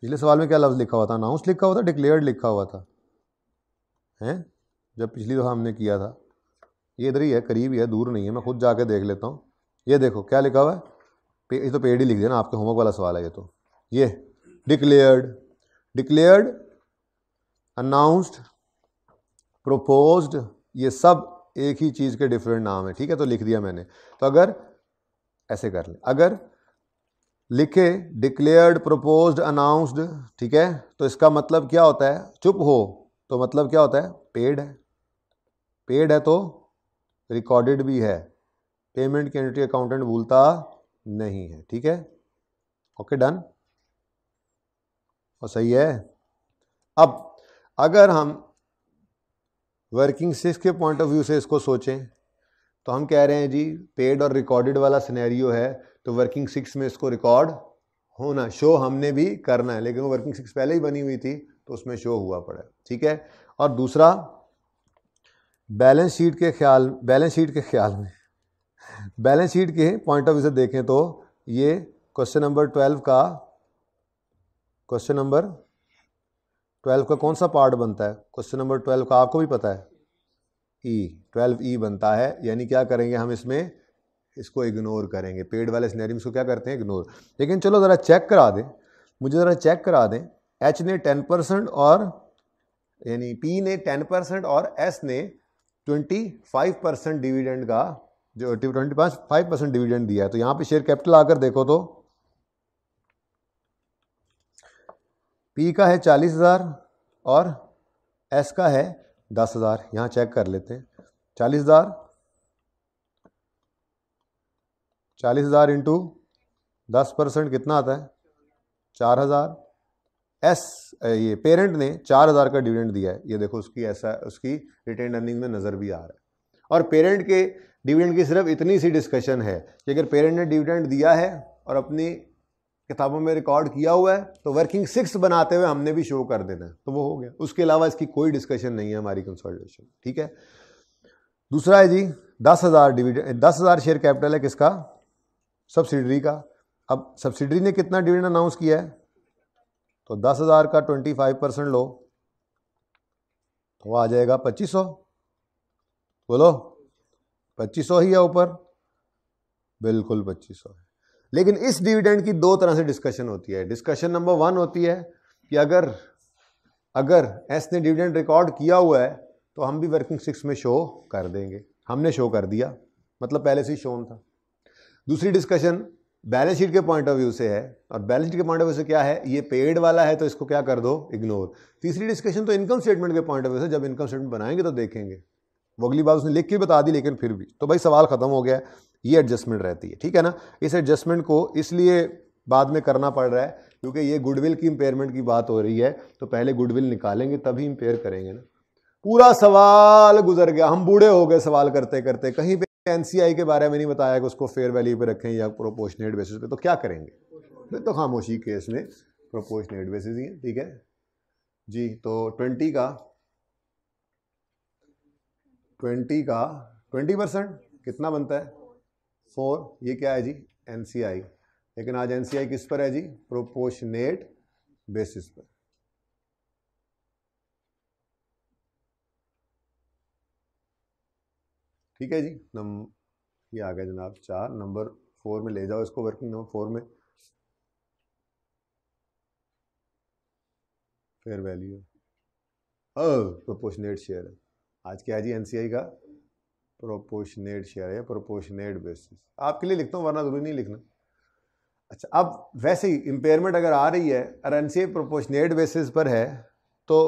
Speaker 1: पिछले सवाल में क्या लफ्ज़ लिखा हुआ था अनाउंस लिखा हुआ था डिक्लेयर्ड लिखा हुआ था हैं जब पिछली दफ़ा हमने किया था ये इधर ही है करीब ही है दूर नहीं है मैं खुद जाके देख लेता हूँ ये देखो क्या लिखा हुआ है पे, ये तो पेड़ ही लिख देना आपके होमवर्क वाला सवाल है ये तो ये डिक्लेयर्ड डिक्लेयर्ड अनाउंस्ड प्रोपोज्ड ये सब एक ही चीज़ के डिफरेंट नाम है ठीक है तो लिख दिया मैंने तो अगर ऐसे कर लें अगर लिखे डिक्लेयर्ड प्रपोज्ड अनाउंस्ड ठीक है तो इसका मतलब क्या होता है चुप हो तो मतलब क्या होता है पेड है पेड है तो रिकॉर्डेड भी है पेमेंट की एंट्री अकाउंटेंट भूलता नहीं है ठीक है ओके डन और सही है अब अगर हम वर्किंग सिक्स के पॉइंट ऑफ व्यू से इसको सोचें तो हम कह रहे हैं जी पेड और रिकॉर्डेड वाला सिनेरियो है तो वर्किंग सिक्स में इसको रिकॉर्ड होना शो हमने भी करना है लेकिन वो वर्किंग सिक्स पहले ही बनी हुई थी तो उसमें शो हुआ पड़ा ठीक है और दूसरा बैलेंस शीट के ख्याल बैलेंस शीट के ख्याल में बैलेंस शीट के पॉइंट ऑफ व्यू से देखें तो ये क्वेश्चन नंबर ट्वेल्व का क्वेश्चन नंबर ट्वेल्व का कौन सा पार्ट बनता है क्वेश्चन नंबर ट्वेल्व का आपको भी पता है ई ट्वेल्व ई बनता है यानी क्या करेंगे हम इसमें इसको इग्नोर करेंगे पेड वाले स्नेरिम्स को क्या करते हैं इग्नोर लेकिन चलो ज़रा चेक करा दें मुझे ज़रा चेक करा दें एच ने टेन परसेंट और यानी पी ने टेन परसेंट और एस ने ट्वेंटी फाइव परसेंट डिविडेंड का जो ट्वेंटी पाँच फाइव परसेंट डिविडेंड दिया है तो यहाँ पे शेयर कैपिटल आकर देखो तो पी का है चालीस हज़ार और एस का है दस हज़ार यहाँ चेक कर लेते हैं चालीस हज़ार चालीस हज़ार इंटू दस परसेंट कितना आता है चार हज़ार एस ये पेरेंट ने चार हज़ार का डिविडेंड दिया है ये देखो उसकी ऐसा उसकी रिटेन अर्निंग में नज़र भी आ रहा है और पेरेंट के डिविडेंड की सिर्फ इतनी सी डिस्कशन है कि अगर पेरेंट ने डिविडेंड दिया है और अपनी किताबों में रिकॉर्ड किया हुआ है तो वर्किंग सिक्स बनाते हुए हमने भी शो कर देना है तो वो हो गया उसके अलावा इसकी कोई डिस्कशन नहीं है हमारी कंसोलिडेशन ठीक है दूसरा है जी दस हज़ार डिविडेंड दस हज़ार शेयर कैपिटल है किसका सब्सिडरी का अब सब्सिडरी ने कितना डिविडेंड अनाउंस किया है तो दस हज़ार का ट्वेंटी फाइव परसेंट लो तो आ जाएगा पच्चीस सौ बोलो पच्चीस सौ ही है ऊपर बिल्कुल पच्चीस सौ है लेकिन इस डिविडेंड की दो तरह से डिस्कशन होती है डिस्कशन नंबर वन होती है कि अगर अगर एस ने डिविडेंड रिकॉर्ड किया हुआ है तो हम भी वर्किंग सिक्स में शो कर देंगे हमने शो कर दिया मतलब पहले से ही शोन था दूसरी डिस्कशन बैलेंस शीट के पॉइंट ऑफ व्यू से है और बैलेंस शीट के पॉइंट ऑफ व्यू से क्या है ये पेड वाला है तो इसको क्या कर दो इग्नोर तीसरी डिस्कशन तो इनकम स्टेटमेंट के पॉइंट ऑफ व्यू से जब इनकम स्टेटमेंट बनाएंगे तो देखेंगे वो अगली बात उसने लिख के बता दी लेकिन फिर भी तो भाई सवाल खत्म हो गया ये एडजस्टमेंट रहती है ठीक है ना इस एडजस्टमेंट को इसलिए बाद में करना पड़ रहा है क्योंकि ये गुडविल की इम्पेयरमेंट की बात हो रही है तो पहले गुडविल निकालेंगे तभी इम्पेयर करेंगे ना पूरा सवाल गुजर गया हम बूढ़े हो गए सवाल करते करते कहीं पे एनसीआई के बारे में नहीं बताया कि उसको फेयर वैल्यू पे रखें या प्रोपोर्शनेट बेसिस पे तो क्या करेंगे तो खामोशी केस में प्रोपोर्शनेट बेसिस ही है ठीक है जी तो ट्वेंटी का ट्वेंटी का ट्वेंटी परसेंट कितना बनता है फोर ये क्या है जी एन लेकिन आज एन किस पर है जी प्रोपोर्शनेट बेसिस पर ठीक है जी नम ये आ गया जनाब चार नंबर फोर में ले जाओ इसको वर्किंग नंबर फोर में फेयर वैल्यू ओ प्रोपोर्शनेट शेयर है आज क्या है जी एनसीआई का प्रोपोर्शनेट शेयर या प्रोपोर्शनेट बेसिस आपके लिए लिखता हूँ वरना जरूरी नहीं लिखना अच्छा अब वैसे ही इम्पेयरमेंट अगर आ रही है एन सी प्रोपोर्शनेट बेसिस पर है तो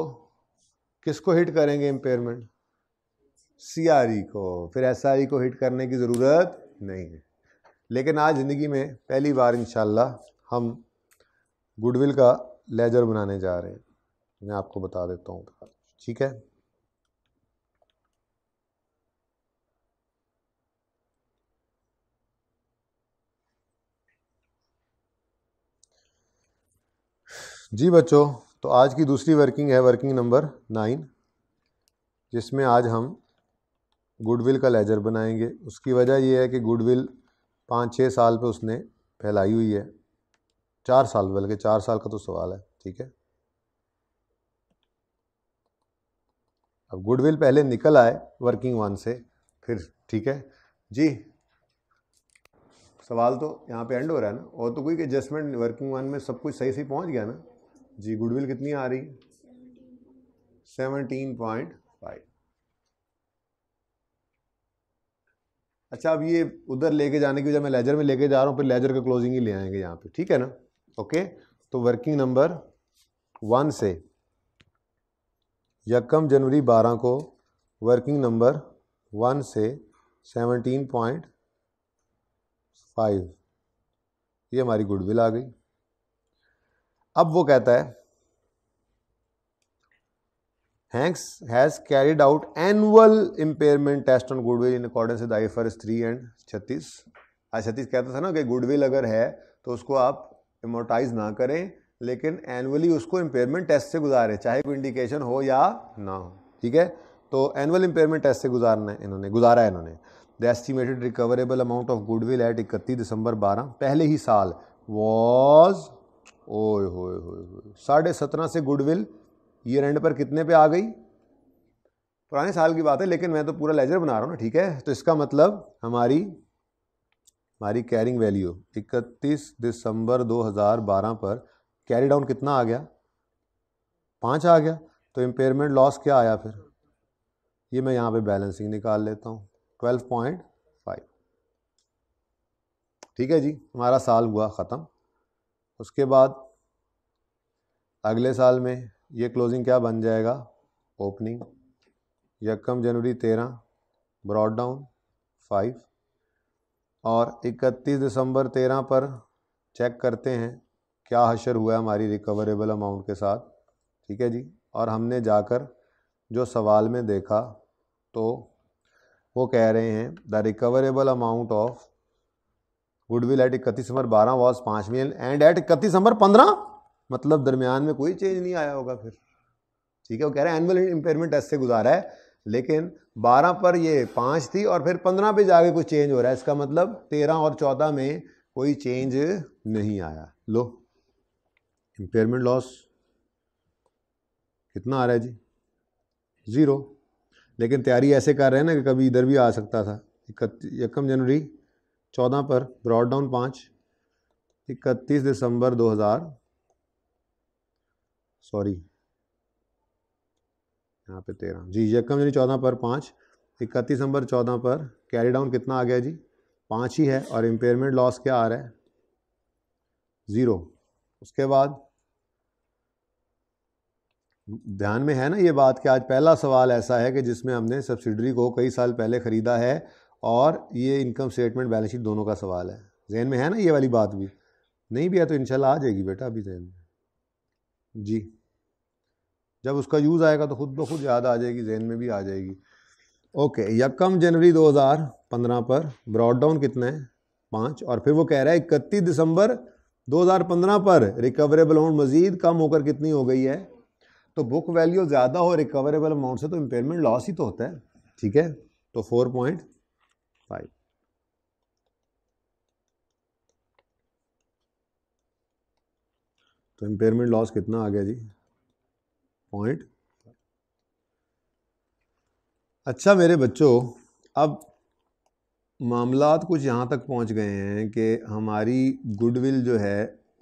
Speaker 1: किसको हिट करेंगे इम्पेयरमेंट सी आर ई को फिर एस आर e को हिट करने की ज़रूरत नहीं है लेकिन आज ज़िंदगी में पहली बार इन हम गुडविल का लेजर बनाने जा रहे हैं मैं आपको बता देता हूँ ठीक है जी बच्चों तो आज की दूसरी वर्किंग है वर्किंग नंबर नाइन जिसमें आज हम गुडविल का लेजर बनाएंगे उसकी वजह यह है कि गुडविल पाँच छः साल पे उसने फैलाई हुई है चार साल बल्कि चार साल का तो सवाल है ठीक है अब गुडविल पहले निकल आए वर्किंग वन से फिर ठीक है जी सवाल तो यहाँ पे एंड हो रहा है ना और तो कोई एडजस्टमेंट वर्किंग वन में सब कुछ सही सही पहुँच गया ना जी गुडविल कितनी आ रही है सेवनटीन पॉइंट फाइव अच्छा अब ये उधर लेके जाने की वजह मैं लेजर में लेके जा रहा हूँ फिर लेजर का क्लोजिंग ही ले आएंगे यहाँ पे ठीक है ना ओके तो वर्किंग नंबर वन से यकम जनवरी बारह को वर्किंग नंबर वन से सेवनटीन पॉइंट फाइव ये हमारी गुडविल आ गई अब वो कहता है has carried out annual impairment test on goodwill in accordance with I IFRS three and छत्तीस आज छत्तीस कहता था ना कि गुडविल अगर है तो उसको आप इमोटाइज ना करें लेकिन एनुअली उसको इम्पेयरमेंट टेस्ट से गुजारे चाहे कोई इंडिकेशन हो या ना हो ठीक है तो एनुअल इम्पेयरमेंट टेस्ट से गुजारना है इन्होंने गुजारा है इन्होंने the estimated recoverable amount of goodwill at इकतीस दिसंबर बारह पहले ही साल वॉज ओए होए होए साढ़े सत्रह से गुडविल ये रेंट पर कितने पे आ गई पुराने साल की बात है लेकिन मैं तो पूरा लेजर बना रहा हूँ ना ठीक है तो इसका मतलब हमारी हमारी कैरिंग वैल्यू 31 दिसंबर 2012 पर कैरी डाउन कितना आ गया पाँच आ गया तो इम्पेयरमेंट लॉस क्या आया फिर ये मैं यहाँ पे बैलेंसिंग निकाल लेता हूँ 12.5 ठीक है जी हमारा साल हुआ ख़त्म उसके बाद अगले साल में ये क्लोजिंग क्या बन जाएगा ओपनिंग यकम जनवरी तेरह ब्रॉड डाउन फाइव और इकतीस दिसंबर तेरह पर चेक करते हैं क्या हशर हुआ हमारी रिकवरेबल अमाउंट के साथ ठीक है जी और हमने जाकर जो सवाल में देखा तो वो कह रहे हैं the recoverable amount of goodwill at इकतीस नंबर बारह वॉज पाँच मिलियन एंड एट इकतीस नंबर पंद्रह मतलब दरमियान में कोई चेंज नहीं आया होगा फिर ठीक है वो कह रहे हैं एनुअल इम्पेयरमेंट ऐसे गुजारा है लेकिन बारह पर ये पाँच थी और फिर पंद्रह पे जाके कुछ चेंज हो रहा है इसका मतलब तेरह और चौदह में कोई चेंज नहीं आया लो इम्पेयरमेंट लॉस कितना आ रहा है जी ज़ीरो लेकिन तैयारी ऐसे कर रहे हैं ना कि कभी इधर भी आ सकता था इकतीस एकम जनवरी चौदह पर ब्रॉड डाउन पाँच इकतीस दिसंबर दो हज़ार सॉरी यहाँ पे तेरह जी यकम यानी चौदह पर पाँच इकतीस दिसंबर चौदह पर कैरी डाउन कितना आ गया जी पाँच ही है और इम्पेयरमेंट लॉस क्या आ रहा है ज़ीरो उसके बाद ध्यान में है ना ये बात कि आज पहला सवाल ऐसा है कि जिसमें हमने सब्सिडरी को कई साल पहले ख़रीदा है और ये इनकम स्टेटमेंट बैलेंस शीट दोनों का सवाल है जहन में है ना ये वाली बात भी नहीं भी है तो इनशाला आ जाएगी बेटा अभी जहन में जी जब उसका यूज़ आएगा तो खुद ब खुद याद आ जाएगी जहन में भी आ जाएगी ओके यकम जनवरी 2015 पर ब्रॉड डाउन कितना है पाँच और फिर वो कह रहा है इकतीस दिसंबर 2015 पर रिकवरेबल अमाउंट मज़ीद कम होकर कितनी हो गई है तो बुक वैल्यू ज़्यादा हो रिकवरेबल अमाउंट से तो इम्पेयरमेंट लॉस ही तो होता है ठीक है तो फोर पॉइंट फाइव तो इम्पेयरमेंट लॉस कितना आ गया जी पॉइंट अच्छा मेरे बच्चों अब मामला कुछ यहाँ तक पहुँच गए हैं कि हमारी गुडविल जो है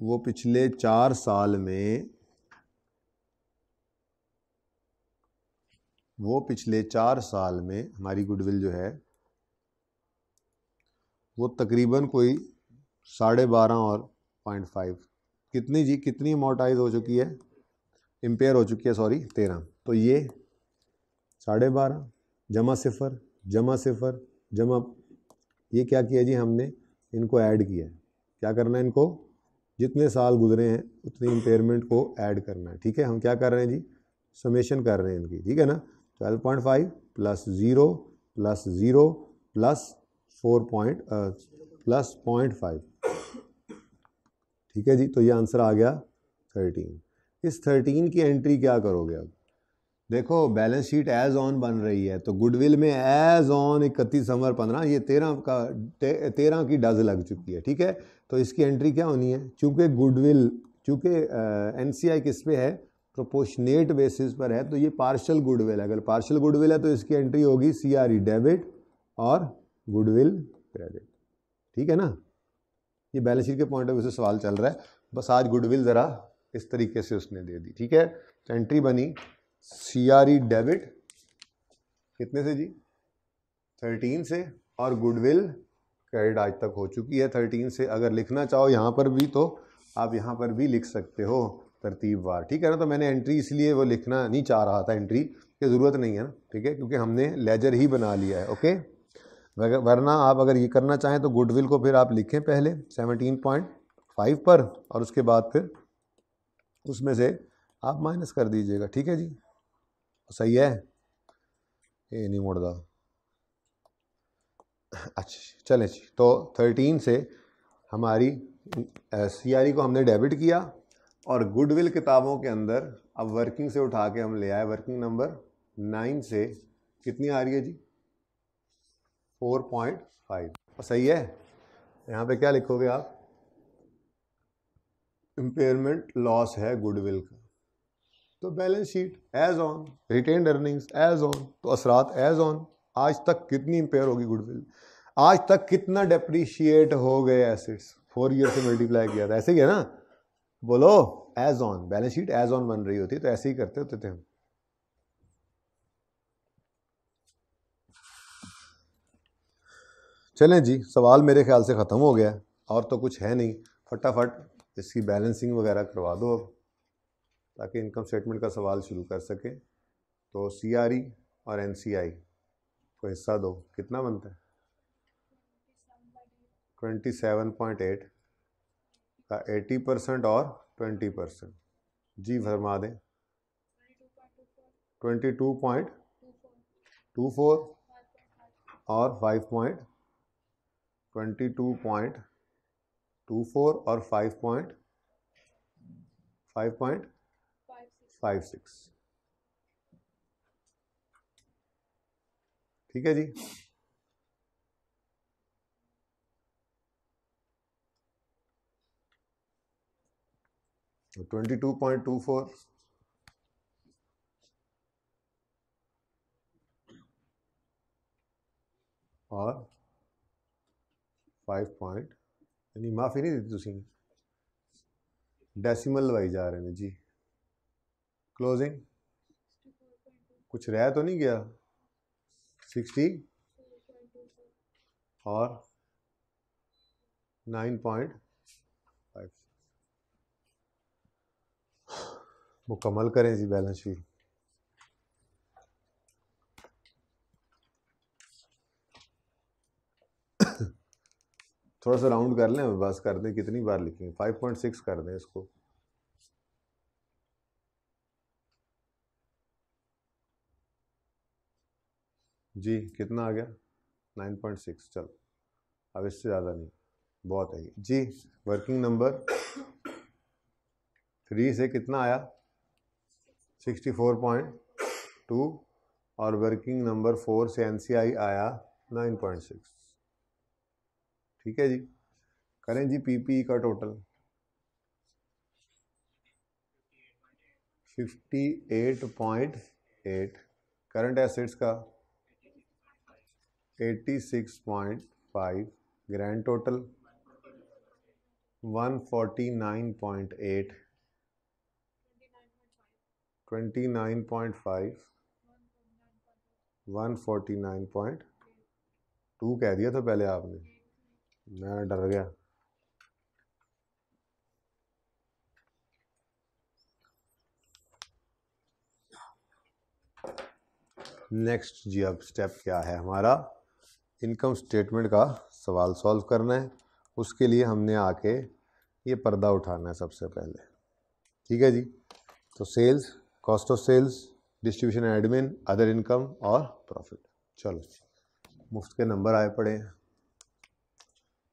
Speaker 1: वो पिछले चार साल में वो पिछले चार साल में हमारी गुडविल जो है वो तकरीबन कोई साढ़े बारह और पॉइंट फाइव कितनी जी कितनी अमोटाइज हो चुकी है इम्पेयर हो चुकी है सॉरी तेरह तो ये साढ़े बारह जमा सिफर जमा सिफर जमा ये क्या किया जी हमने इनको ऐड किया क्या करना है इनको जितने साल गुजरे हैं उतनी इम्पेयरमेंट को ऐड करना है ठीक है हम क्या कर रहे हैं जी समेशन कर रहे हैं इनकी ठीक है ना twelve point five plus zero plus zero plus four point plus point five ठीक है जी तो ये आंसर आ गया थर्टीन इस थर्टीन की एंट्री क्या करोगे अब देखो बैलेंस शीट एज ऑन बन रही है तो गुडविल में एज ऑन इकतीस समर पंद्रह ये तेरह का ते, तेरह की डज लग चुकी है ठीक है तो इसकी एंट्री क्या होनी है चूँकि गुडविल चूंकि एन सी आई किस पे है प्रोपोर्शनेट बेसिस पर है तो ये पार्शल गुडविल है अगर पार्शल गुडविल है तो इसकी एंट्री होगी सी आर ई डेबिट और गुडविल क्रेडिट ठीक है ना ये बैलेंस शीट के पॉइंट ऑफ व्यू से सवाल चल रहा है बस आज गुडविल ज़रा इस तरीके से उसने दे दी ठीक है तो एंट्री बनी सी आर ई डेबिट कितने से जी थर्टीन से और गुडविल क्रेडिट आज तक हो चुकी है थर्टीन से अगर लिखना चाहो यहाँ पर भी तो आप यहाँ पर भी लिख सकते हो तरतीब वार ठीक है ना तो मैंने एंट्री इसलिए वो लिखना नहीं चाह रहा था एंट्री की ज़रूरत नहीं है ना ठीक है क्योंकि हमने लेजर ही बना लिया है ओके वरना आप अगर ये करना चाहें तो गुडविल को फिर आप लिखें पहले सेवनटीन पॉइंट फाइव पर और उसके बाद फिर उसमें से आप माइनस कर दीजिएगा ठीक है जी सही है ये नहीं मुड़दा अच्छा चले जी तो थर्टीन से हमारी सी e को हमने डेबिट किया और गुडविल किताबों के अंदर अब वर्किंग से उठा के हम ले आए वर्किंग नंबर नाइन से कितनी आ रही है जी 4.5 બ સહી હે યહા પે ક્યા લખોગે આપ ઇમ્પેરમેન્ટ લોસ હે ગુડવિલ કા તો balance sheet as on retained earnings as on તો અસરત એઝ ઓન આજ તક કેટલી ઇમ્પેર હોગી ગુડવિલ આજ તક કેટના ડેપ્રિશિયેટ હો ગય એસેટ્સ 4 યર સે મલ્ટીપ્લાય કિયા તો એસે કે ના બોલો as on balance sheet as on બન રહી હોતી તો એસે હી કરતે હોતે થે चलें जी सवाल मेरे ख्याल से ख़त्म हो गया और तो कुछ है नहीं फटाफट इसकी बैलेंसिंग वगैरह करवा दो अब ताकि इनकम स्टेटमेंट का सवाल शुरू कर सकें तो सी आर ई और एन सी आई को हिस्सा दो कितना बनता है ट्वेंटी सेवन पॉइंट एट का एटी परसेंट और ट्वेंटी परसेंट जी फरमा दें twenty two point two four और five point twenty two point two four और five point five point five six ठीक है जी twenty two point two four और फाइव पॉइंट ਨਹੀਂ माफ़ी नहीं दी ਤੁਸੀਂ ਡੈਸੀਮਲ ਲਵਾਈ रहे हैं जी क्लोजिंग कुछ रह तो नहीं गया सिक्सटी और नाइन पॉइंट फाइव मुकम्मल करें जी बैलेंस शीट थोड़ा सा राउंड कर लें बस कर दें कितनी बार लिखेंगे फाइव पॉइंट सिक्स कर दें इसको जी कितना आ गया नाइन पॉइंट सिक्स चलो अब इससे ज़्यादा नहीं बहुत है जी वर्किंग नंबर थ्री से कितना आया सिक्सटी फोर पॉइंट टू और वर्किंग नंबर फोर से एनसीआई आया नाइन पॉइंट सिक्स ठीक है जी करें जी पीपीई e का total fifty eight point eight current assets का eighty six point five grand total one forty nine point eight twenty nine point five one forty nine point two कह दिया था पहले आपने मैं डर गया नेक्स्ट जी अब स्टेप क्या है हमारा इनकम स्टेटमेंट का सवाल सॉल्व करना है उसके लिए हमने आके ये पर्दा उठाना है सबसे पहले ठीक है जी तो sales cost of sales distribution admin other income और प्रॉफिट चलो मुफ्त के नंबर आए पड़े हैं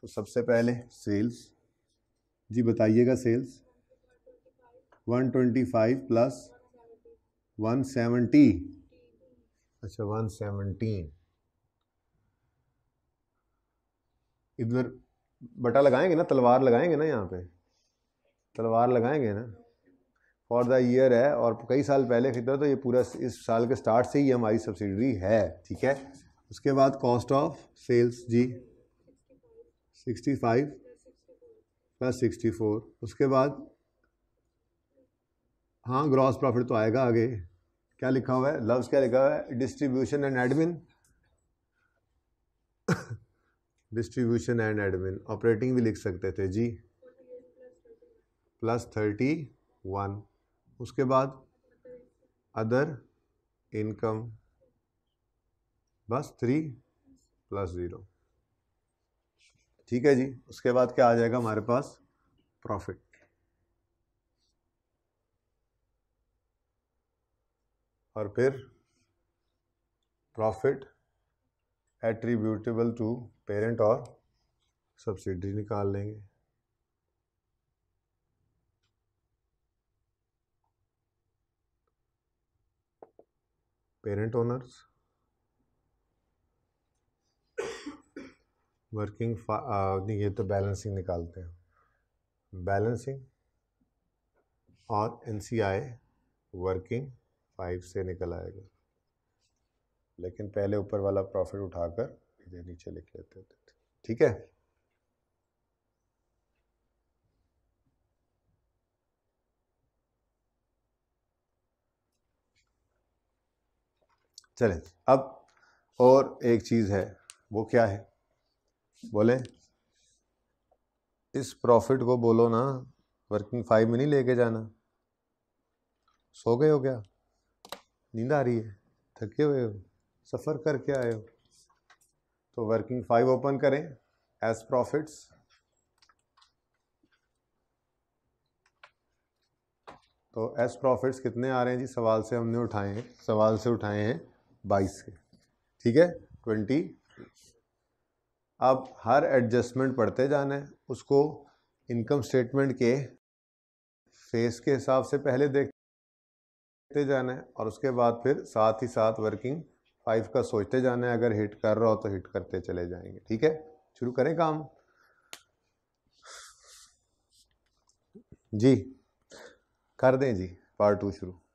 Speaker 1: तो सबसे पहले सेल्स जी बताइएगा सेल्स 125 प्लस 170 अच्छा 117 इधर बटा लगाएंगे ना तलवार लगाएंगे ना यहाँ पे तलवार लगाएंगे ना फॉर द ईयर है और कई साल पहले खरीदा तो ये पूरा इस साल के स्टार्ट से ही हमारी सब्सिडरी है ठीक है उसके बाद कॉस्ट ऑफ सेल्स जी sixty five plus sixty four उसके बाद हाँ ग्रॉस प्रॉफिट तो आएगा आगे क्या लिखा हुआ है लव्स क्या लिखा हुआ है distribution and admin distribution and admin operating भी लिख सकते थे जी प्लस थर्टी वन उसके बाद अदर इनकम बस थ्री प्लस ज़ीरो ठीक है जी उसके बाद क्या आ जाएगा हमारे पास प्रॉफिट और फिर प्रॉफिट एट्रीब्यूटेबल टू पेरेंट और सब्सिडी निकाल लेंगे पेरेंट ओनर्स वर्किंग ये तो बैलेंसिंग निकालते हैं बैलेंसिंग और एन वर्किंग फाइव से निकल आएगा लेकिन पहले ऊपर वाला प्रॉफिट उठाकर इधर नीचे लिख लेते थे ठीक है चलें अब और एक चीज़ है वो क्या है बोले इस प्रॉफिट को बोलो ना वर्किंग फाइव में नहीं लेके जाना सो गए हो क्या नींद आ रही है थके हुए हो सफ़र करके आए हो तो वर्किंग फाइव ओपन करें एज प्रॉफिट्स तो एस प्रॉफिट्स कितने आ रहे हैं जी सवाल से हमने उठाए हैं सवाल से उठाए हैं बाईस के ठीक है ट्वेंटी अब हर एडजस्टमेंट पढ़ते जाना है उसको इनकम स्टेटमेंट के फेस के हिसाब से पहले देखते जाना है और उसके बाद फिर साथ ही साथ वर्किंग फाइव का सोचते जाना है अगर हिट कर रहा हो तो हिट करते चले जाएंगे ठीक है शुरू करें काम जी कर दें जी पार्ट टू शुरू